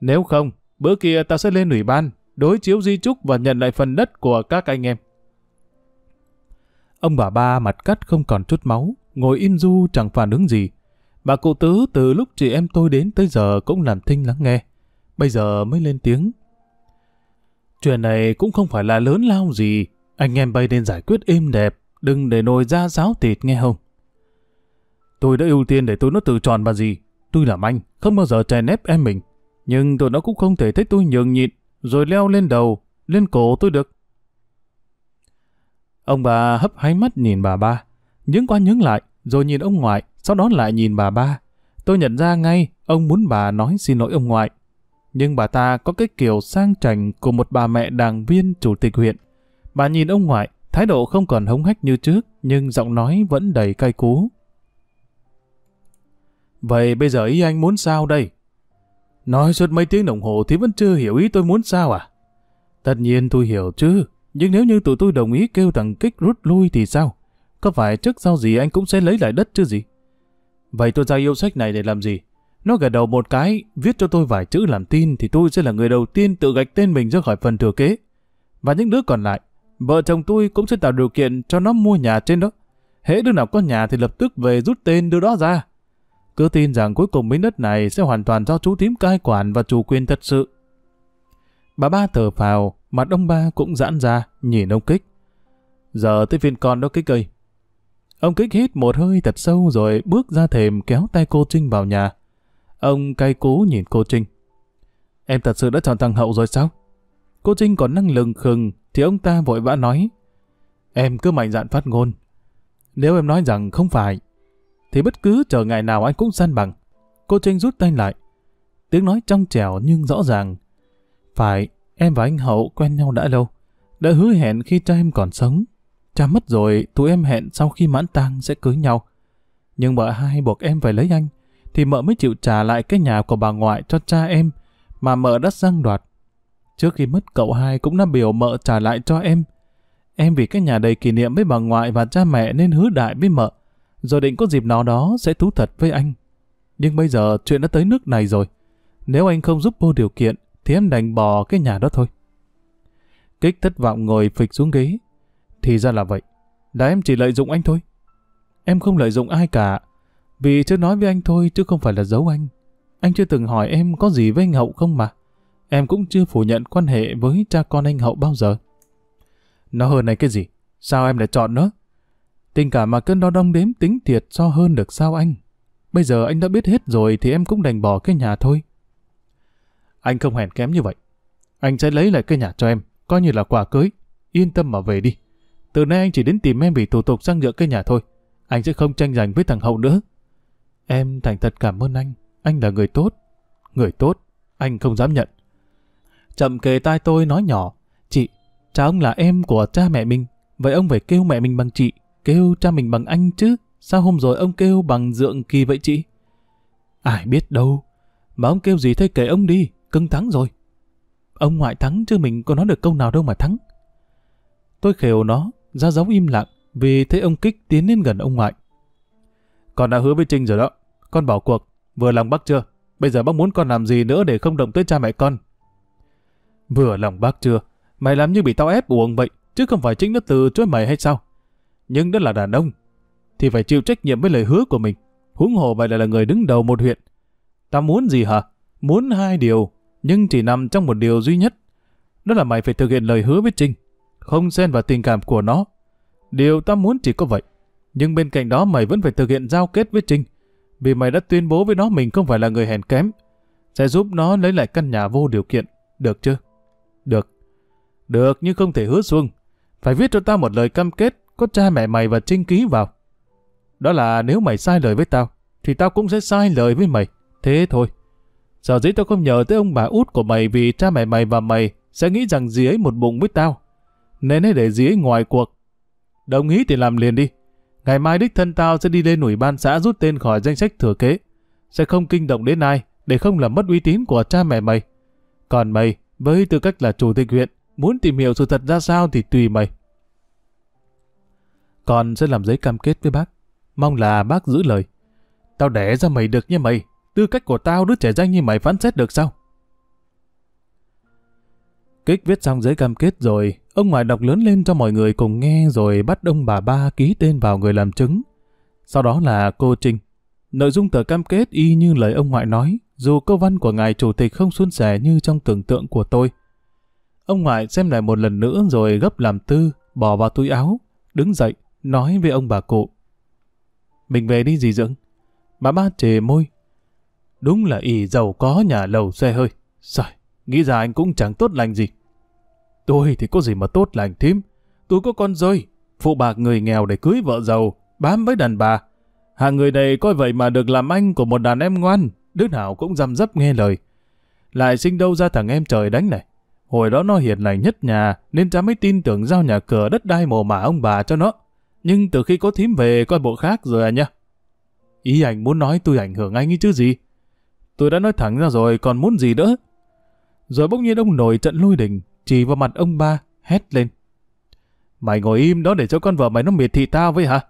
Nếu không, bữa kia tao sẽ lên ủy ban đối chiếu di trúc và nhận lại phần đất của các anh em. Ông bà ba mặt cắt không còn chút máu, ngồi im du chẳng phản ứng gì. Bà cụ tứ từ lúc chị em tôi đến tới giờ cũng làm thinh lắng nghe, bây giờ mới lên tiếng. Chuyện này cũng không phải là lớn lao gì, anh em bay nên giải quyết êm đẹp, đừng để nồi ra giáo tịt nghe không. Tôi đã ưu tiên để tôi nó tự chọn bà gì, tôi làm anh, không bao giờ chè nếp em mình, nhưng tụi nó cũng không thể thấy tôi nhường nhịn rồi leo lên đầu, lên cổ tôi được. Ông bà hấp hai mắt nhìn bà ba, nhướng qua nhướng lại, rồi nhìn ông ngoại, sau đó lại nhìn bà ba. Tôi nhận ra ngay, ông muốn bà nói xin lỗi ông ngoại. Nhưng bà ta có cái kiểu sang chảnh của một bà mẹ đảng viên chủ tịch huyện. Bà nhìn ông ngoại, thái độ không còn hống hách như trước, nhưng giọng nói vẫn đầy cay cú. Vậy bây giờ ý anh muốn sao đây? Nói suốt mấy tiếng đồng hồ thì vẫn chưa hiểu ý tôi muốn sao à? Tất nhiên tôi hiểu chứ, nhưng nếu như tụi tôi đồng ý kêu thằng Kích rút lui thì sao? Có phải trước sau gì anh cũng sẽ lấy lại đất chứ gì? Vậy tôi ra yêu sách này để làm gì? Nó gật đầu một cái, viết cho tôi vài chữ làm tin thì tôi sẽ là người đầu tiên tự gạch tên mình ra khỏi phần thừa kế. Và những đứa còn lại, vợ chồng tôi cũng sẽ tạo điều kiện cho nó mua nhà trên đó. Hễ đứa nào có nhà thì lập tức về rút tên đứa đó ra. Cứ tin rằng cuối cùng miếng đất này sẽ hoàn toàn do chú tím cai quản và chủ quyền thật sự. Bà ba thở phào, mặt ông ba cũng giãn ra, nhìn ông Kích. Giờ tới phiên con đó Kích ơi. Ông Kích hít một hơi thật sâu rồi bước ra thềm kéo tay cô Trinh vào nhà. Ông cay cú nhìn cô Trinh. Em thật sự đã chọn thằng Hậu rồi sao? Cô Trinh còn năng lừng khừng thì ông ta vội vã nói. Em cứ mạnh dạn phát ngôn. Nếu em nói rằng không phải, thì bất cứ chờ ngày nào anh cũng san bằng. Cô Trinh rút tay lại. Tiếng nói trong trẻo nhưng rõ ràng. Phải, em và anh Hậu quen nhau đã lâu. Đã hứa hẹn khi cha em còn sống. Cha mất rồi, tụi em hẹn sau khi mãn tang sẽ cưới nhau. Nhưng mợ hai buộc em phải lấy anh, thì mợ mới chịu trả lại cái nhà của bà ngoại cho cha em, mà mợ đã sang đoạt. Trước khi mất cậu hai cũng đã biểu mợ trả lại cho em. Em vì cái nhà đầy kỷ niệm với bà ngoại và cha mẹ nên hứa đại với mợ rồi định có dịp nào đó sẽ thú thật với anh. Nhưng bây giờ chuyện đã tới nước này rồi. Nếu anh không giúp vô điều kiện, thì em đành bỏ cái nhà đó thôi. Kích thất vọng ngồi phịch xuống ghế. Thì ra là vậy. Là em chỉ lợi dụng anh thôi. Em không lợi dụng ai cả. Vì chưa nói với anh thôi chứ không phải là giấu anh. Anh chưa từng hỏi em có gì với anh Hậu không mà. Em cũng chưa phủ nhận quan hệ với cha con anh Hậu bao giờ. Nó hơn này cái gì? Sao em lại chọn nó? Tình cảm mà cơn đo đong đếm tính thiệt so hơn được sao anh? Bây giờ anh đã biết hết rồi thì em cũng đành bỏ cái nhà thôi. Anh không hèn kém như vậy. Anh sẽ lấy lại cái nhà cho em, coi như là quà cưới. Yên tâm mà về đi. Từ nay anh chỉ đến tìm em vì thủ tục sang nhượng cái nhà thôi. Anh sẽ không tranh giành với thằng Hậu nữa. Em thành thật cảm ơn anh. Anh là người tốt. Người tốt, anh không dám nhận. Chậm kề tai tôi nói nhỏ. Chị, cha ông là em của cha mẹ mình. Vậy ông phải kêu mẹ mình bằng chị. Kêu cha mình bằng anh chứ, sao hôm rồi ông kêu bằng dượng kỳ vậy chị? Ai biết đâu, mà ông kêu gì thế kể ông đi, cưng thắng rồi. Ông ngoại thắng chứ mình có nói được câu nào đâu mà thắng. Tôi khều nó, ra dấu im lặng, vì thấy ông kích tiến đến gần ông ngoại. Con đã hứa với Trinh rồi đó, con bỏ cuộc, vừa lòng bác chưa? Bây giờ bác muốn con làm gì nữa để không động tới cha mẹ con? Vừa lòng bác chưa? Mày làm như bị tao ép uống vậy, chứ không phải chính nó từ chối mày hay sao? nhưng đó là đàn ông, thì phải chịu trách nhiệm với lời hứa của mình. Huống hồ vậy là người đứng đầu một huyện. Ta muốn gì hả? Muốn hai điều, nhưng chỉ nằm trong một điều duy nhất. Đó là mày phải thực hiện lời hứa với Trinh, không xen vào tình cảm của nó. Điều ta muốn chỉ có vậy. Nhưng bên cạnh đó mày vẫn phải thực hiện giao kết với Trinh, vì mày đã tuyên bố với nó mình không phải là người hèn kém. Sẽ giúp nó lấy lại căn nhà vô điều kiện, được chưa? Được. Được nhưng không thể hứa xuông. Phải viết cho ta một lời cam kết có cha mẹ mày và Trinh ký vào. Đó là nếu mày sai lời với tao, thì tao cũng sẽ sai lời với mày. Thế thôi. Sở dĩ tao không nhờ tới ông bà út của mày vì cha mẹ mày và mày sẽ nghĩ rằng dì ấy một bụng với tao. Nên hãy để dì ấy ngoài cuộc. Đồng ý thì làm liền đi. Ngày mai đích thân tao sẽ đi lên ủy ban xã rút tên khỏi danh sách thừa kế. Sẽ không kinh động đến ai để không làm mất uy tín của cha mẹ mày. Còn mày, với tư cách là chủ tịch huyện, muốn tìm hiểu sự thật ra sao thì tùy mày. Con sẽ làm giấy cam kết với bác. Mong là bác giữ lời. Tao đẻ ra mày được như mày. Tư cách của tao đứa trẻ danh như mày phán xét được sao? Kích viết xong giấy cam kết rồi, ông ngoại đọc lớn lên cho mọi người cùng nghe rồi bắt ông bà ba ký tên vào người làm chứng. Sau đó là cô Trinh. Nội dung tờ cam kết y như lời ông ngoại nói, dù câu văn của ngài chủ tịch không suôn sẻ như trong tưởng tượng của tôi. Ông ngoại xem lại một lần nữa rồi gấp làm tư, bỏ vào túi áo, đứng dậy, nói với ông bà cụ. Mình về đi dì dưỡng. Bà ba chề môi. Đúng là ỷ giàu có nhà lầu xe hơi. Rồi, nghĩ ra anh cũng chẳng tốt lành gì. Tôi thì có gì mà tốt lành thím. Tôi có con rơi, phụ bạc người nghèo để cưới vợ giàu, bám với đàn bà. Hàng người này coi vậy mà được làm anh của một đàn em ngoan, đứa nào cũng răm dấp nghe lời. Lại sinh đâu ra thằng em trời đánh này. Hồi đó nó hiền lành nhất nhà, nên cha mới tin tưởng giao nhà cửa đất đai mồ mả ông bà cho nó. Nhưng từ khi có thím về coi bộ khác rồi à nha. Ý anh muốn nói tôi ảnh hưởng anh ấy chứ gì. Tôi đã nói thẳng ra rồi còn muốn gì nữa. Rồi bỗng nhiên ông nổi trận lôi đình, chỉ vào mặt ông ba, hét lên. Mày ngồi im đó để cho con vợ mày nó miệt thị tao với hả?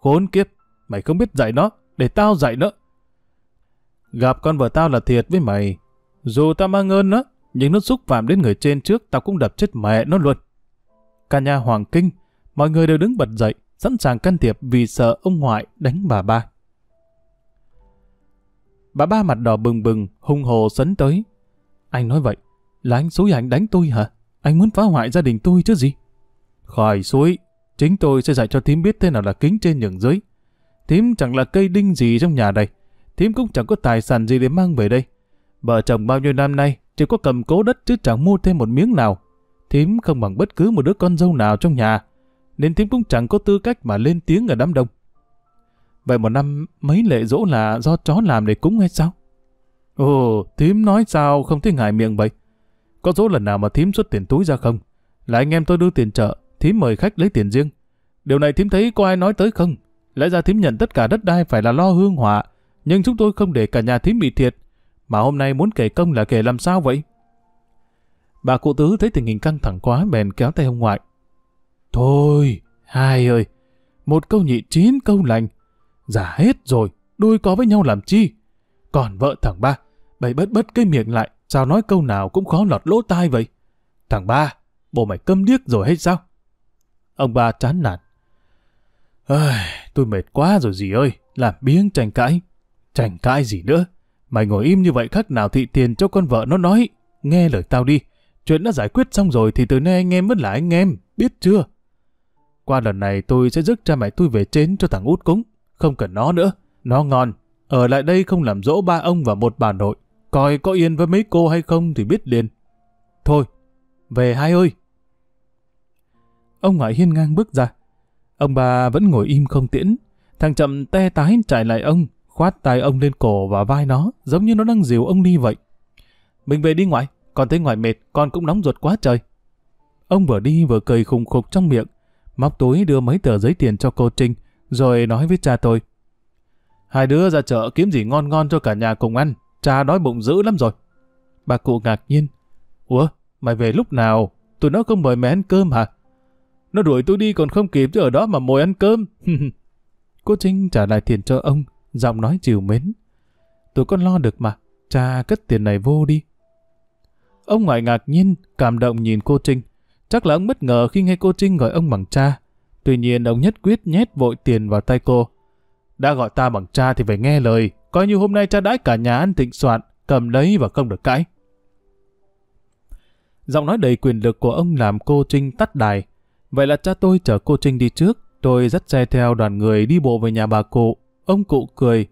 Khốn kiếp, mày không biết dạy nó, để tao dạy nó. Gặp con vợ tao là thiệt với mày. Dù tao mang ơn nó, nhưng nó xúc phạm đến người trên trước tao cũng đập chết mẹ nó luôn. Cả nhà hoàng kinh, mọi người đều đứng bật dậy sẵn sàng can thiệp vì sợ ông ngoại đánh bà ba. Bà ba mặt đỏ bừng bừng, hung hồ sấn tới. Anh nói vậy, là anh xúi anh đánh tôi hả? Anh muốn phá hoại gia đình tôi chứ gì? Khỏi xúi, chính tôi sẽ dạy cho thím biết thế nào là kính trên nhường dưới. Thím chẳng là cây đinh gì trong nhà đây. thím cũng chẳng có tài sản gì để mang về đây. Vợ chồng bao nhiêu năm nay chỉ có cầm cố đất chứ chẳng mua thêm một miếng nào. Thím không bằng bất cứ một đứa con dâu nào trong nhà nên Thím cũng chẳng có tư cách mà lên tiếng ở đám đông. Vậy một năm mấy lệ dỗ là do chó làm để cúng hay sao? Ồ, Thím nói sao không thấy ngại miệng vậy? Có dỗ lần nào mà Thím xuất tiền túi ra không? Là anh em tôi đưa tiền chợ, Thím mời khách lấy tiền riêng. Điều này Thím thấy có ai nói tới không? Lẽ ra Thím nhận tất cả đất đai phải là lo hương họa, nhưng chúng tôi không để cả nhà Thím bị thiệt. Mà hôm nay muốn kể công là kể làm sao vậy? Bà cụ tứ thấy tình hình căng thẳng quá bèn kéo tay ông ngoại, Thôi, hai ơi, một câu nhị chín câu lành. Giả hết rồi, đôi có với nhau làm chi? Còn vợ thằng ba, bày bất bất cái miệng lại, sao nói câu nào cũng khó lọt lỗ tai vậy? Thằng ba, bộ mày câm điếc rồi hay sao? Ông ba chán nản. Ơi, tôi mệt quá rồi gì ơi, làm biếng tranh cãi. Tranh cãi gì nữa? Mày ngồi im như vậy khác nào thị tiền cho con vợ nó nói. Nghe lời tao đi, chuyện đã giải quyết xong rồi thì từ nay anh em vẫn là anh em, biết chưa? Qua lần này tôi sẽ rước cha mẹ tôi về trên cho thằng út cúng. Không cần nó nữa. Nó ngon. Ở lại đây không làm dỗ ba ông và một bà nội. Coi có yên với mấy cô hay không thì biết liền. Thôi, về hai ơi. Ông ngoại hiên ngang bước ra. Ông bà vẫn ngồi im không tiễn. Thằng chậm te tái chạy lại ông, khoát tay ông lên cổ và vai nó, giống như nó đang dìu ông đi vậy. Mình về đi ngoại, con thấy ngoại mệt, con cũng nóng ruột quá trời. Ông vừa đi vừa cười khùng khục trong miệng, móc túi đưa mấy tờ giấy tiền cho cô Trinh, rồi nói với cha tôi. Hai đứa ra chợ kiếm gì ngon ngon cho cả nhà cùng ăn, cha đói bụng dữ lắm rồi. Bà cụ ngạc nhiên. Ủa, mày về lúc nào? Tụi nó không mời mày ăn cơm hả? Nó đuổi tôi đi còn không kịp chứ ở đó mà mồi ăn cơm. cô Trinh trả lại tiền cho ông, giọng nói chiều mến. Tụi con lo được mà, cha cất tiền này vô đi. Ông ngoại ngạc nhiên, cảm động nhìn cô Trinh. Chắc là ông bất ngờ khi nghe cô Trinh gọi ông bằng cha. Tuy nhiên ông nhất quyết nhét vội tiền vào tay cô. Đã gọi ta bằng cha thì phải nghe lời. Coi như hôm nay cha đãi cả nhà ăn thịnh soạn, cầm lấy và không được cãi. Giọng nói đầy quyền lực của ông làm cô Trinh tắt đài. Vậy là cha tôi chở cô Trinh đi trước. Tôi dắt xe theo đoàn người đi bộ về nhà bà cụ. Ông cụ cười.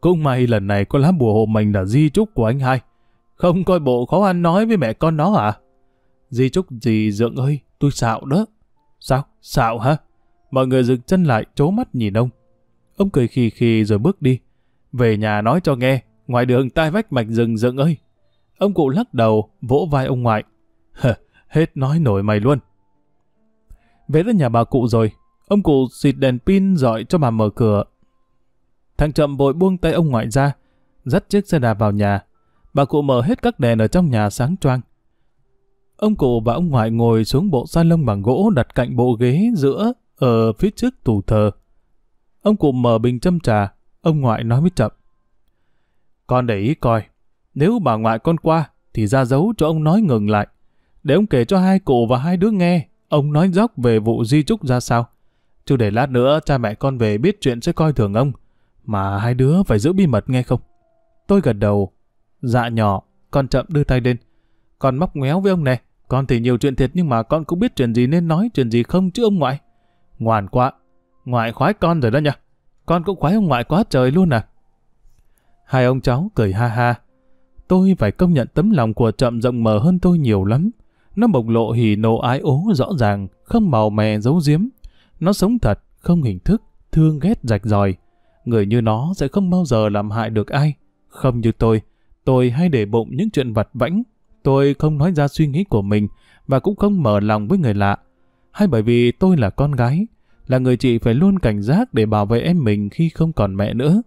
Cũng may lần này có lá bùa hộ mình là di trúc của anh hai. Không coi bộ khó ăn nói với mẹ con nó à? Dì Trúc dì Dượng ơi, tôi xạo đó. Sao? Xạo hả? Mọi người dừng chân lại chố mắt nhìn ông. Ông cười khì khì rồi bước đi. Về nhà nói cho nghe, ngoài đường tai vách mạch rừng Dượng ơi. Ông cụ lắc đầu, vỗ vai ông ngoại. hết nói nổi mày luôn. Về đến nhà bà cụ rồi, ông cụ xịt đèn pin dọi cho bà mở cửa. Thằng chậm bội buông tay ông ngoại ra, dắt chiếc xe đạp vào nhà. Bà cụ mở hết các đèn ở trong nhà sáng choang. Ông cụ và ông ngoại ngồi xuống bộ sa lông bằng gỗ đặt cạnh bộ ghế giữa ở phía trước tủ thờ. Ông cụ mở bình châm trà, ông ngoại nói với chậm. Con để ý coi, nếu bà ngoại con qua thì ra dấu cho ông nói ngừng lại. Để ông kể cho hai cụ và hai đứa nghe, ông nói dốc về vụ di trúc ra sao. Chứ để lát nữa cha mẹ con về biết chuyện sẽ coi thường ông, mà hai đứa phải giữ bí mật nghe không? Tôi gật đầu, dạ nhỏ, con chậm đưa tay lên. Con móc ngoéo với ông này, con thì nhiều chuyện thiệt nhưng mà con cũng biết chuyện gì nên nói chuyện gì không chứ ông ngoại. Ngoan quá, ngoại khoái con rồi đó nha. Con cũng khoái ông ngoại quá trời luôn à. Hai ông cháu cười ha ha. Tôi phải công nhận tấm lòng của chậm rộng mở hơn tôi nhiều lắm. Nó bộc lộ hỉ nộ ái ố rõ ràng, không màu mè giấu giếm. Nó sống thật, không hình thức, thương ghét rạch ròi. Người như nó sẽ không bao giờ làm hại được ai. Không như tôi, tôi hay để bụng những chuyện vặt vãnh, Tôi không nói ra suy nghĩ của mình và cũng không mở lòng với người lạ. Hay bởi vì tôi là con gái, là người chị phải luôn cảnh giác để bảo vệ em mình khi không còn mẹ nữa.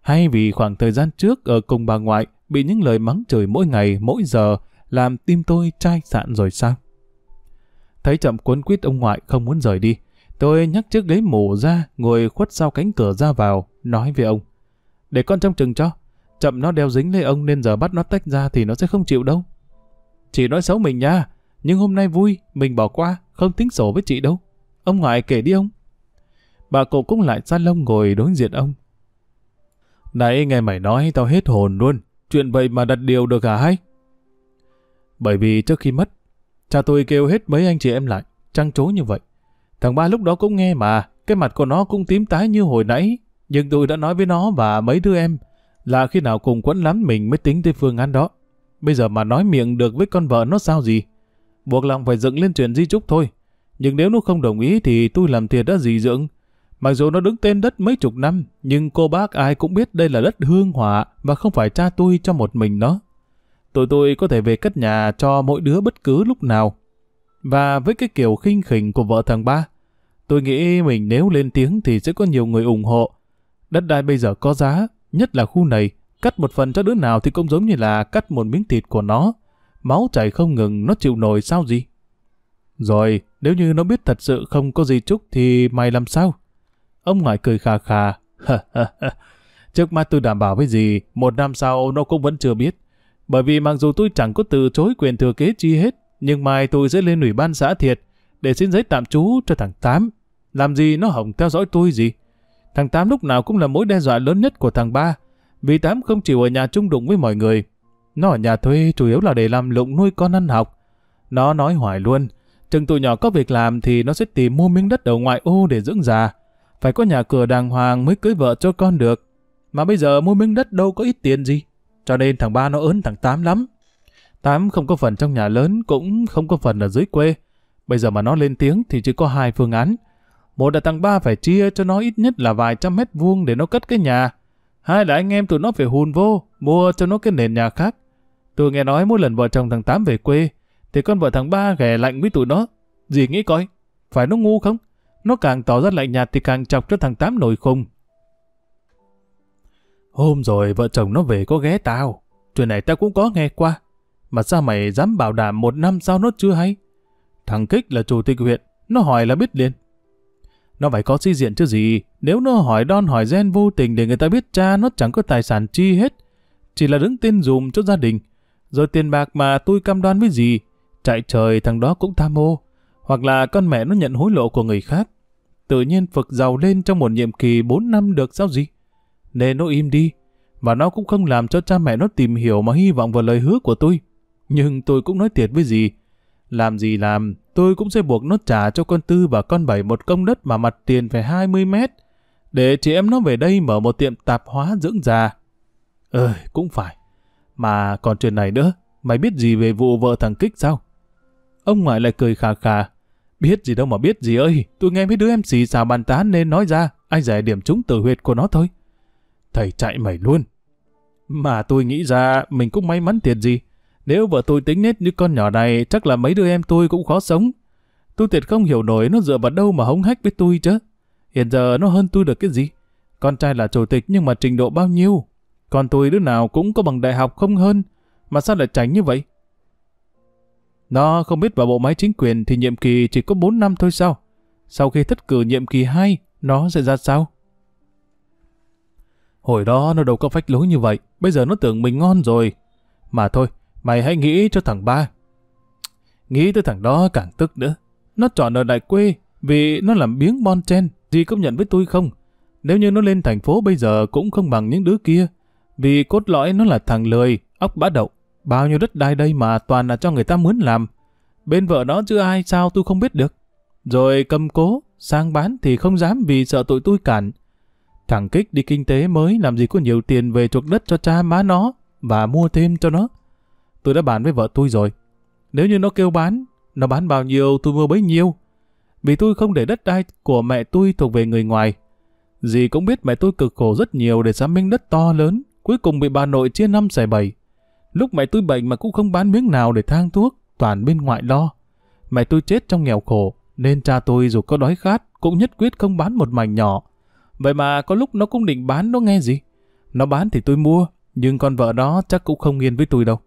Hay vì khoảng thời gian trước ở cùng bà ngoại bị những lời mắng chửi mỗi ngày, mỗi giờ làm tim tôi chai sạn rồi sao? Thấy chậm cuốn quýt ông ngoại không muốn rời đi. Tôi nhắc chiếc ghế mổ ra, ngồi khuất sau cánh cửa ra vào, nói với ông. Để con trong chừng cho. Chậm nó đeo dính lấy ông nên giờ bắt nó tách ra thì nó sẽ không chịu đâu. Chị nói xấu mình nha, nhưng hôm nay vui, mình bỏ qua, không tính sổ với chị đâu. Ông ngoại kể đi ông. Bà cụ cũng lại ra lông ngồi đối diện ông. Nãy nghe mày nói tao hết hồn luôn, chuyện vậy mà đặt điều được hả hay? Bởi vì trước khi mất, cha tôi kêu hết mấy anh chị em lại, trăng trối như vậy. Thằng ba lúc đó cũng nghe mà, cái mặt của nó cũng tím tái như hồi nãy, nhưng tôi đã nói với nó và mấy đứa em là khi nào cùng quấn lắm mình mới tính tới phương án đó. Bây giờ mà nói miệng được với con vợ nó sao gì? Buộc lòng phải dựng lên chuyện di trúc thôi. Nhưng nếu nó không đồng ý thì tôi làm thiệt đã gì dựng. Mặc dù nó đứng tên đất mấy chục năm, nhưng cô bác ai cũng biết đây là đất hương hỏa và không phải cha tôi cho một mình nó. Tụi tôi có thể về cất nhà cho mỗi đứa bất cứ lúc nào. Và với cái kiểu khinh khỉnh của vợ thằng ba, tôi nghĩ mình nếu lên tiếng thì sẽ có nhiều người ủng hộ. Đất đai bây giờ có giá, nhất là khu này, Cắt một phần cho đứa nào thì cũng giống như là cắt một miếng thịt của nó. Máu chảy không ngừng, nó chịu nổi sao gì? Rồi, nếu như nó biết thật sự không có gì chúc thì mày làm sao? Ông ngoại cười khà khà. Trước mắt tôi đảm bảo với gì, một năm sau nó cũng vẫn chưa biết. Bởi vì mặc dù tôi chẳng có từ chối quyền thừa kế chi hết, nhưng mai tôi sẽ lên ủy ban xã thiệt để xin giấy tạm trú cho thằng Tám. Làm gì nó hỏng theo dõi tôi gì? Thằng Tám lúc nào cũng là mối đe dọa lớn nhất của thằng Ba. Vì Tám không chịu ở nhà chung đụng với mọi người. Nó ở nhà thuê chủ yếu là để làm lụng nuôi con ăn học. Nó nói hoài luôn, chừng tụi nhỏ có việc làm thì nó sẽ tìm mua miếng đất ở ngoại ô để dưỡng già. Phải có nhà cửa đàng hoàng mới cưới vợ cho con được. Mà bây giờ mua miếng đất đâu có ít tiền gì. Cho nên thằng ba nó ớn thằng Tám lắm. Tám không có phần trong nhà lớn cũng không có phần ở dưới quê. Bây giờ mà nó lên tiếng thì chỉ có hai phương án. Một là thằng ba phải chia cho nó ít nhất là vài trăm mét vuông để nó cất cái nhà. Hai là anh em tụi nó phải hùn vô, mua cho nó cái nền nhà khác. Tôi nghe nói mỗi lần vợ chồng thằng Tám về quê, thì con vợ thằng Ba ghẻ lạnh với tụi nó. Gì nghĩ coi, phải nó ngu không? Nó càng tỏ ra lạnh nhạt thì càng chọc cho thằng Tám nổi khùng. Hôm rồi vợ chồng nó về có ghé tao, chuyện này tao cũng có nghe qua. Mà sao mày dám bảo đảm một năm sau nó chưa hay? Thằng Kích là chủ tịch huyện, nó hỏi là biết liền. Nó phải có suy diện chứ gì, nếu nó hỏi đon hỏi gen vô tình để người ta biết cha nó chẳng có tài sản chi hết, chỉ là đứng tên dùm cho gia đình. Rồi tiền bạc mà tôi cam đoan với gì, chạy trời thằng đó cũng tham ô, hoặc là con mẹ nó nhận hối lộ của người khác. Tự nhiên Phật giàu lên trong một nhiệm kỳ 4 năm được sao gì? Nên nó im đi, và nó cũng không làm cho cha mẹ nó tìm hiểu mà hy vọng vào lời hứa của tôi. Nhưng tôi cũng nói thiệt với gì, làm gì làm, tôi cũng sẽ buộc nó trả cho con Tư và con Bảy một công đất mà mặt tiền phải 20 mét, để chị em nó về đây mở một tiệm tạp hóa dưỡng già. Ơi, cũng phải. Mà còn chuyện này nữa, mày biết gì về vụ vợ thằng Kích sao? Ông ngoại lại cười khà khà. Biết gì đâu mà biết gì ơi, tôi nghe mấy đứa em xì xào bàn tán nên nói ra, ai giải điểm trúng tử huyệt của nó thôi. Thầy chạy mày luôn. Mà tôi nghĩ ra mình cũng may mắn tiền gì. Nếu vợ tôi tính nết như con nhỏ này, chắc là mấy đứa em tôi cũng khó sống. Tôi tuyệt không hiểu nổi nó dựa vào đâu mà hống hách với tôi chứ. Hiện giờ nó hơn tôi được cái gì? Con trai là chủ tịch nhưng mà trình độ bao nhiêu? Còn tôi đứa nào cũng có bằng đại học không hơn, mà sao lại tránh như vậy? Nó không biết vào bộ máy chính quyền thì nhiệm kỳ chỉ có 4 năm thôi sao? Sau khi thất cử nhiệm kỳ 2, nó sẽ ra sao? Hồi đó nó đâu có phách lối như vậy, bây giờ nó tưởng mình ngon rồi. Mà thôi, Mày hãy nghĩ cho thằng ba. Nghĩ tới thằng đó càng tức nữa. Nó chọn ở đại quê vì nó làm biếng bon chen. Gì công nhận với tôi không? Nếu như nó lên thành phố bây giờ cũng không bằng những đứa kia. Vì cốt lõi nó là thằng lười, óc bá đậu. Bao nhiêu đất đai đây mà toàn là cho người ta muốn làm. Bên vợ nó chứ ai sao tôi không biết được. Rồi cầm cố, sang bán thì không dám vì sợ tụi tôi cản. Thằng Kích đi kinh tế mới làm gì có nhiều tiền về chuộc đất cho cha má nó và mua thêm cho nó. Tôi đã bàn với vợ tôi rồi. Nếu như nó kêu bán, nó bán bao nhiêu tôi mua bấy nhiêu. Vì tôi không để đất đai của mẹ tôi thuộc về người ngoài. Dì cũng biết mẹ tôi cực khổ rất nhiều để xám minh đất to lớn, cuối cùng bị bà nội chia năm xẻ bảy. Lúc mẹ tôi bệnh mà cũng không bán miếng nào để thang thuốc, toàn bên ngoại lo. Mẹ tôi chết trong nghèo khổ, nên cha tôi dù có đói khát cũng nhất quyết không bán một mảnh nhỏ. Vậy mà có lúc nó cũng định bán nó nghe gì. Nó bán thì tôi mua, nhưng con vợ đó chắc cũng không nghiêng với tôi đâu.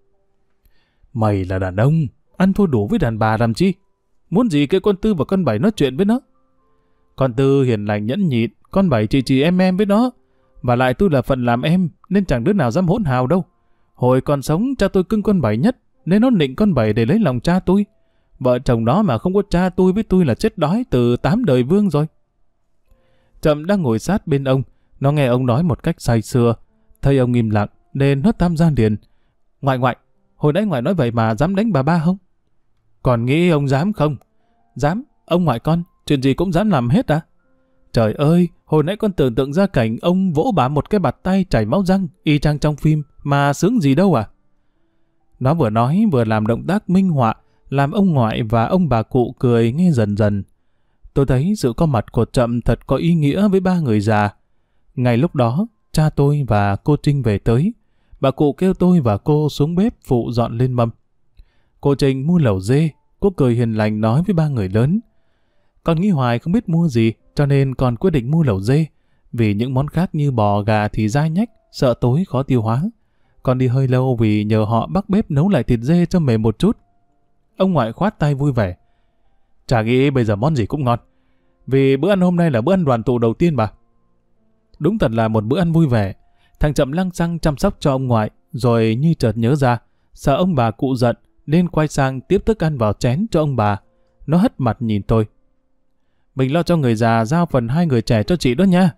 Mày là đàn ông, ăn thua đủ với đàn bà làm chi? Muốn gì cái con Tư và con Bảy nói chuyện với nó? Con Tư hiền lành nhẫn nhịn, con Bảy chỉ chỉ em em với nó. Và lại tôi là phận làm em, nên chẳng đứa nào dám hỗn hào đâu. Hồi còn sống, cha tôi cưng con Bảy nhất, nên nó nịnh con Bảy để lấy lòng cha tôi. Vợ chồng đó mà không có cha tôi với tôi là chết đói từ tám đời vương rồi. Trầm đang ngồi sát bên ông, nó nghe ông nói một cách say sưa. Thấy ông im lặng, nên nó tam gia liền. Ngoại ngoại, Hồi nãy ngoại nói vậy mà dám đánh bà ba không? Còn nghĩ ông dám không? Dám, ông ngoại con, chuyện gì cũng dám làm hết à? Trời ơi, hồi nãy con tưởng tượng ra cảnh ông vỗ bà một cái bạt tay chảy máu răng, y chang trong phim, mà sướng gì đâu à? Nó vừa nói vừa làm động tác minh họa, làm ông ngoại và ông bà cụ cười nghe dần dần. Tôi thấy sự có mặt của chậm thật có ý nghĩa với ba người già. Ngày lúc đó, cha tôi và cô Trinh về tới, bà cụ kêu tôi và cô xuống bếp phụ dọn lên mâm. Cô Trình mua lẩu dê, cô cười hiền lành nói với ba người lớn. Con nghĩ hoài không biết mua gì, cho nên con quyết định mua lẩu dê. Vì những món khác như bò, gà thì dai nhách, sợ tối khó tiêu hóa. Con đi hơi lâu vì nhờ họ bắt bếp nấu lại thịt dê cho mềm một chút. Ông ngoại khoát tay vui vẻ. Chả nghĩ bây giờ món gì cũng ngon. Vì bữa ăn hôm nay là bữa ăn đoàn tụ đầu tiên mà. Đúng thật là một bữa ăn vui vẻ. Thằng chậm lăng xăng chăm sóc cho ông ngoại, rồi như chợt nhớ ra, sợ ông bà cụ giận, nên quay sang tiếp thức ăn vào chén cho ông bà. Nó hất mặt nhìn tôi. Mình lo cho người già giao phần hai người trẻ cho chị đó nha.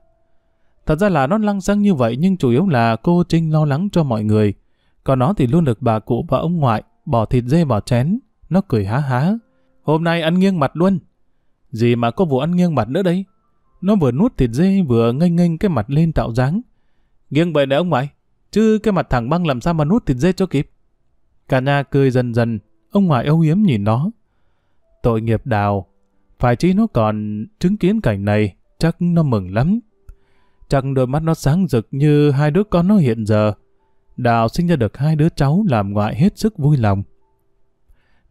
Thật ra là nó lăng xăng như vậy nhưng chủ yếu là cô Trinh lo lắng cho mọi người. Còn nó thì luôn được bà cụ và ông ngoại bỏ thịt dê vào chén. Nó cười há há. Hôm nay ăn nghiêng mặt luôn. Gì mà có vụ ăn nghiêng mặt nữa đấy. Nó vừa nuốt thịt dê vừa nghênh nghênh cái mặt lên tạo dáng. Nghiêng về để ông ngoại, chứ cái mặt thằng băng làm sao mà nuốt thịt dê cho kịp. Cả nhà cười dần dần, ông ngoại âu yếm nhìn nó. Tội nghiệp đào, phải chứ nó còn chứng kiến cảnh này, chắc nó mừng lắm. Chắc đôi mắt nó sáng rực như hai đứa con nó hiện giờ. Đào sinh ra được hai đứa cháu làm ngoại hết sức vui lòng.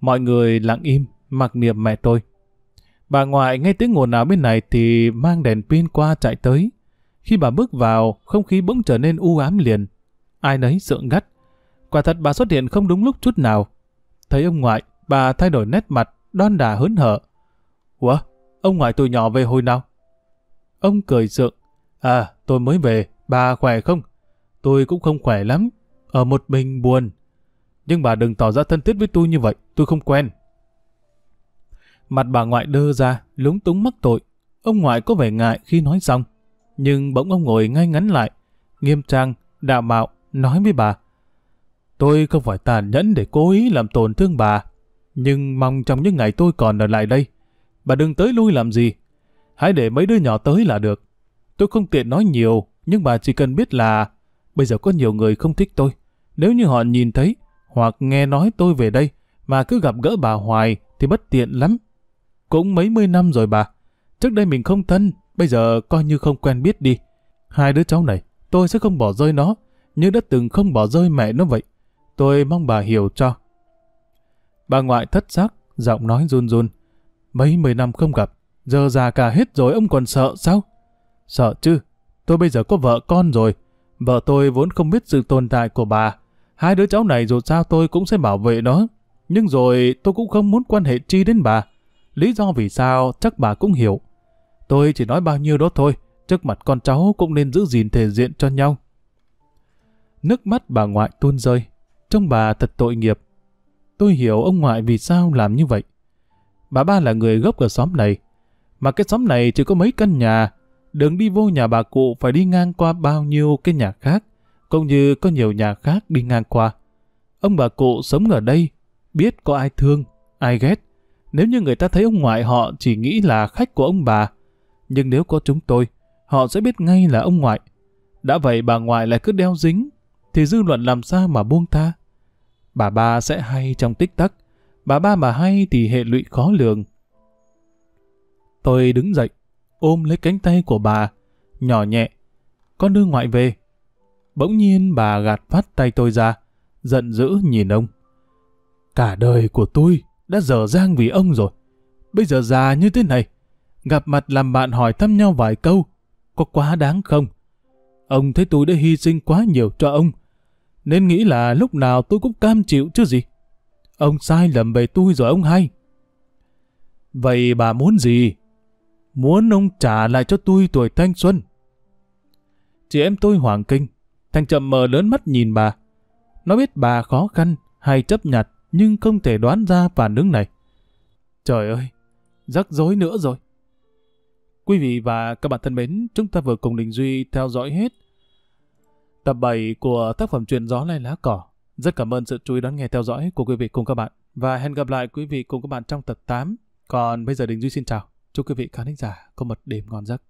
Mọi người lặng im, mặc niệm mẹ tôi. Bà ngoại nghe tiếng nguồn nào bên này thì mang đèn pin qua chạy tới. Khi bà bước vào, không khí bỗng trở nên u ám liền. Ai nấy sượng gắt. Quả thật bà xuất hiện không đúng lúc chút nào. Thấy ông ngoại, bà thay đổi nét mặt, đon đà hớn hở. Ủa, ông ngoại tôi nhỏ về hồi nào? Ông cười sượng. À, tôi mới về, bà khỏe không? Tôi cũng không khỏe lắm, ở một mình buồn. Nhưng bà đừng tỏ ra thân thiết với tôi như vậy, tôi không quen. Mặt bà ngoại đơ ra, lúng túng mắc tội. Ông ngoại có vẻ ngại khi nói xong nhưng bỗng ông ngồi ngay ngắn lại, nghiêm trang, đạo mạo, nói với bà. Tôi không phải tàn nhẫn để cố ý làm tổn thương bà, nhưng mong trong những ngày tôi còn ở lại đây, bà đừng tới lui làm gì. Hãy để mấy đứa nhỏ tới là được. Tôi không tiện nói nhiều, nhưng bà chỉ cần biết là bây giờ có nhiều người không thích tôi. Nếu như họ nhìn thấy hoặc nghe nói tôi về đây mà cứ gặp gỡ bà hoài thì bất tiện lắm. Cũng mấy mươi năm rồi bà. Trước đây mình không thân, Bây giờ coi như không quen biết đi. Hai đứa cháu này, tôi sẽ không bỏ rơi nó, như đã từng không bỏ rơi mẹ nó vậy. Tôi mong bà hiểu cho. Bà ngoại thất sắc giọng nói run run. Mấy mười năm không gặp, giờ già cả hết rồi ông còn sợ sao? Sợ chứ, tôi bây giờ có vợ con rồi. Vợ tôi vốn không biết sự tồn tại của bà. Hai đứa cháu này dù sao tôi cũng sẽ bảo vệ nó. Nhưng rồi tôi cũng không muốn quan hệ chi đến bà. Lý do vì sao chắc bà cũng hiểu. Tôi chỉ nói bao nhiêu đó thôi, trước mặt con cháu cũng nên giữ gìn thể diện cho nhau. Nước mắt bà ngoại tuôn rơi, trông bà thật tội nghiệp. Tôi hiểu ông ngoại vì sao làm như vậy. Bà ba là người gốc ở xóm này, mà cái xóm này chỉ có mấy căn nhà, đường đi vô nhà bà cụ phải đi ngang qua bao nhiêu cái nhà khác, cũng như có nhiều nhà khác đi ngang qua. Ông bà cụ sống ở đây, biết có ai thương, ai ghét. Nếu như người ta thấy ông ngoại họ chỉ nghĩ là khách của ông bà, nhưng nếu có chúng tôi, họ sẽ biết ngay là ông ngoại. Đã vậy bà ngoại lại cứ đeo dính, thì dư luận làm sao mà buông tha. Bà ba sẽ hay trong tích tắc, bà ba mà hay thì hệ lụy khó lường. Tôi đứng dậy, ôm lấy cánh tay của bà, nhỏ nhẹ, con đưa ngoại về. Bỗng nhiên bà gạt phát tay tôi ra, giận dữ nhìn ông. Cả đời của tôi đã dở dang vì ông rồi, bây giờ già như thế này, gặp mặt làm bạn hỏi thăm nhau vài câu, có quá đáng không? Ông thấy tôi đã hy sinh quá nhiều cho ông, nên nghĩ là lúc nào tôi cũng cam chịu chứ gì. Ông sai lầm về tôi rồi ông hay. Vậy bà muốn gì? Muốn ông trả lại cho tôi tuổi thanh xuân. Chị em tôi hoảng kinh, thằng chậm mờ lớn mắt nhìn bà. Nó biết bà khó khăn hay chấp nhặt nhưng không thể đoán ra phản ứng này. Trời ơi, rắc rối nữa rồi. Quý vị và các bạn thân mến, chúng ta vừa cùng Đình Duy theo dõi hết tập 7 của tác phẩm truyền gió lay lá cỏ. Rất cảm ơn sự chú ý đón nghe theo dõi của quý vị cùng các bạn và hẹn gặp lại quý vị cùng các bạn trong tập 8. Còn bây giờ Đình Duy xin chào. Chúc quý vị khán giả có một đêm ngon giấc.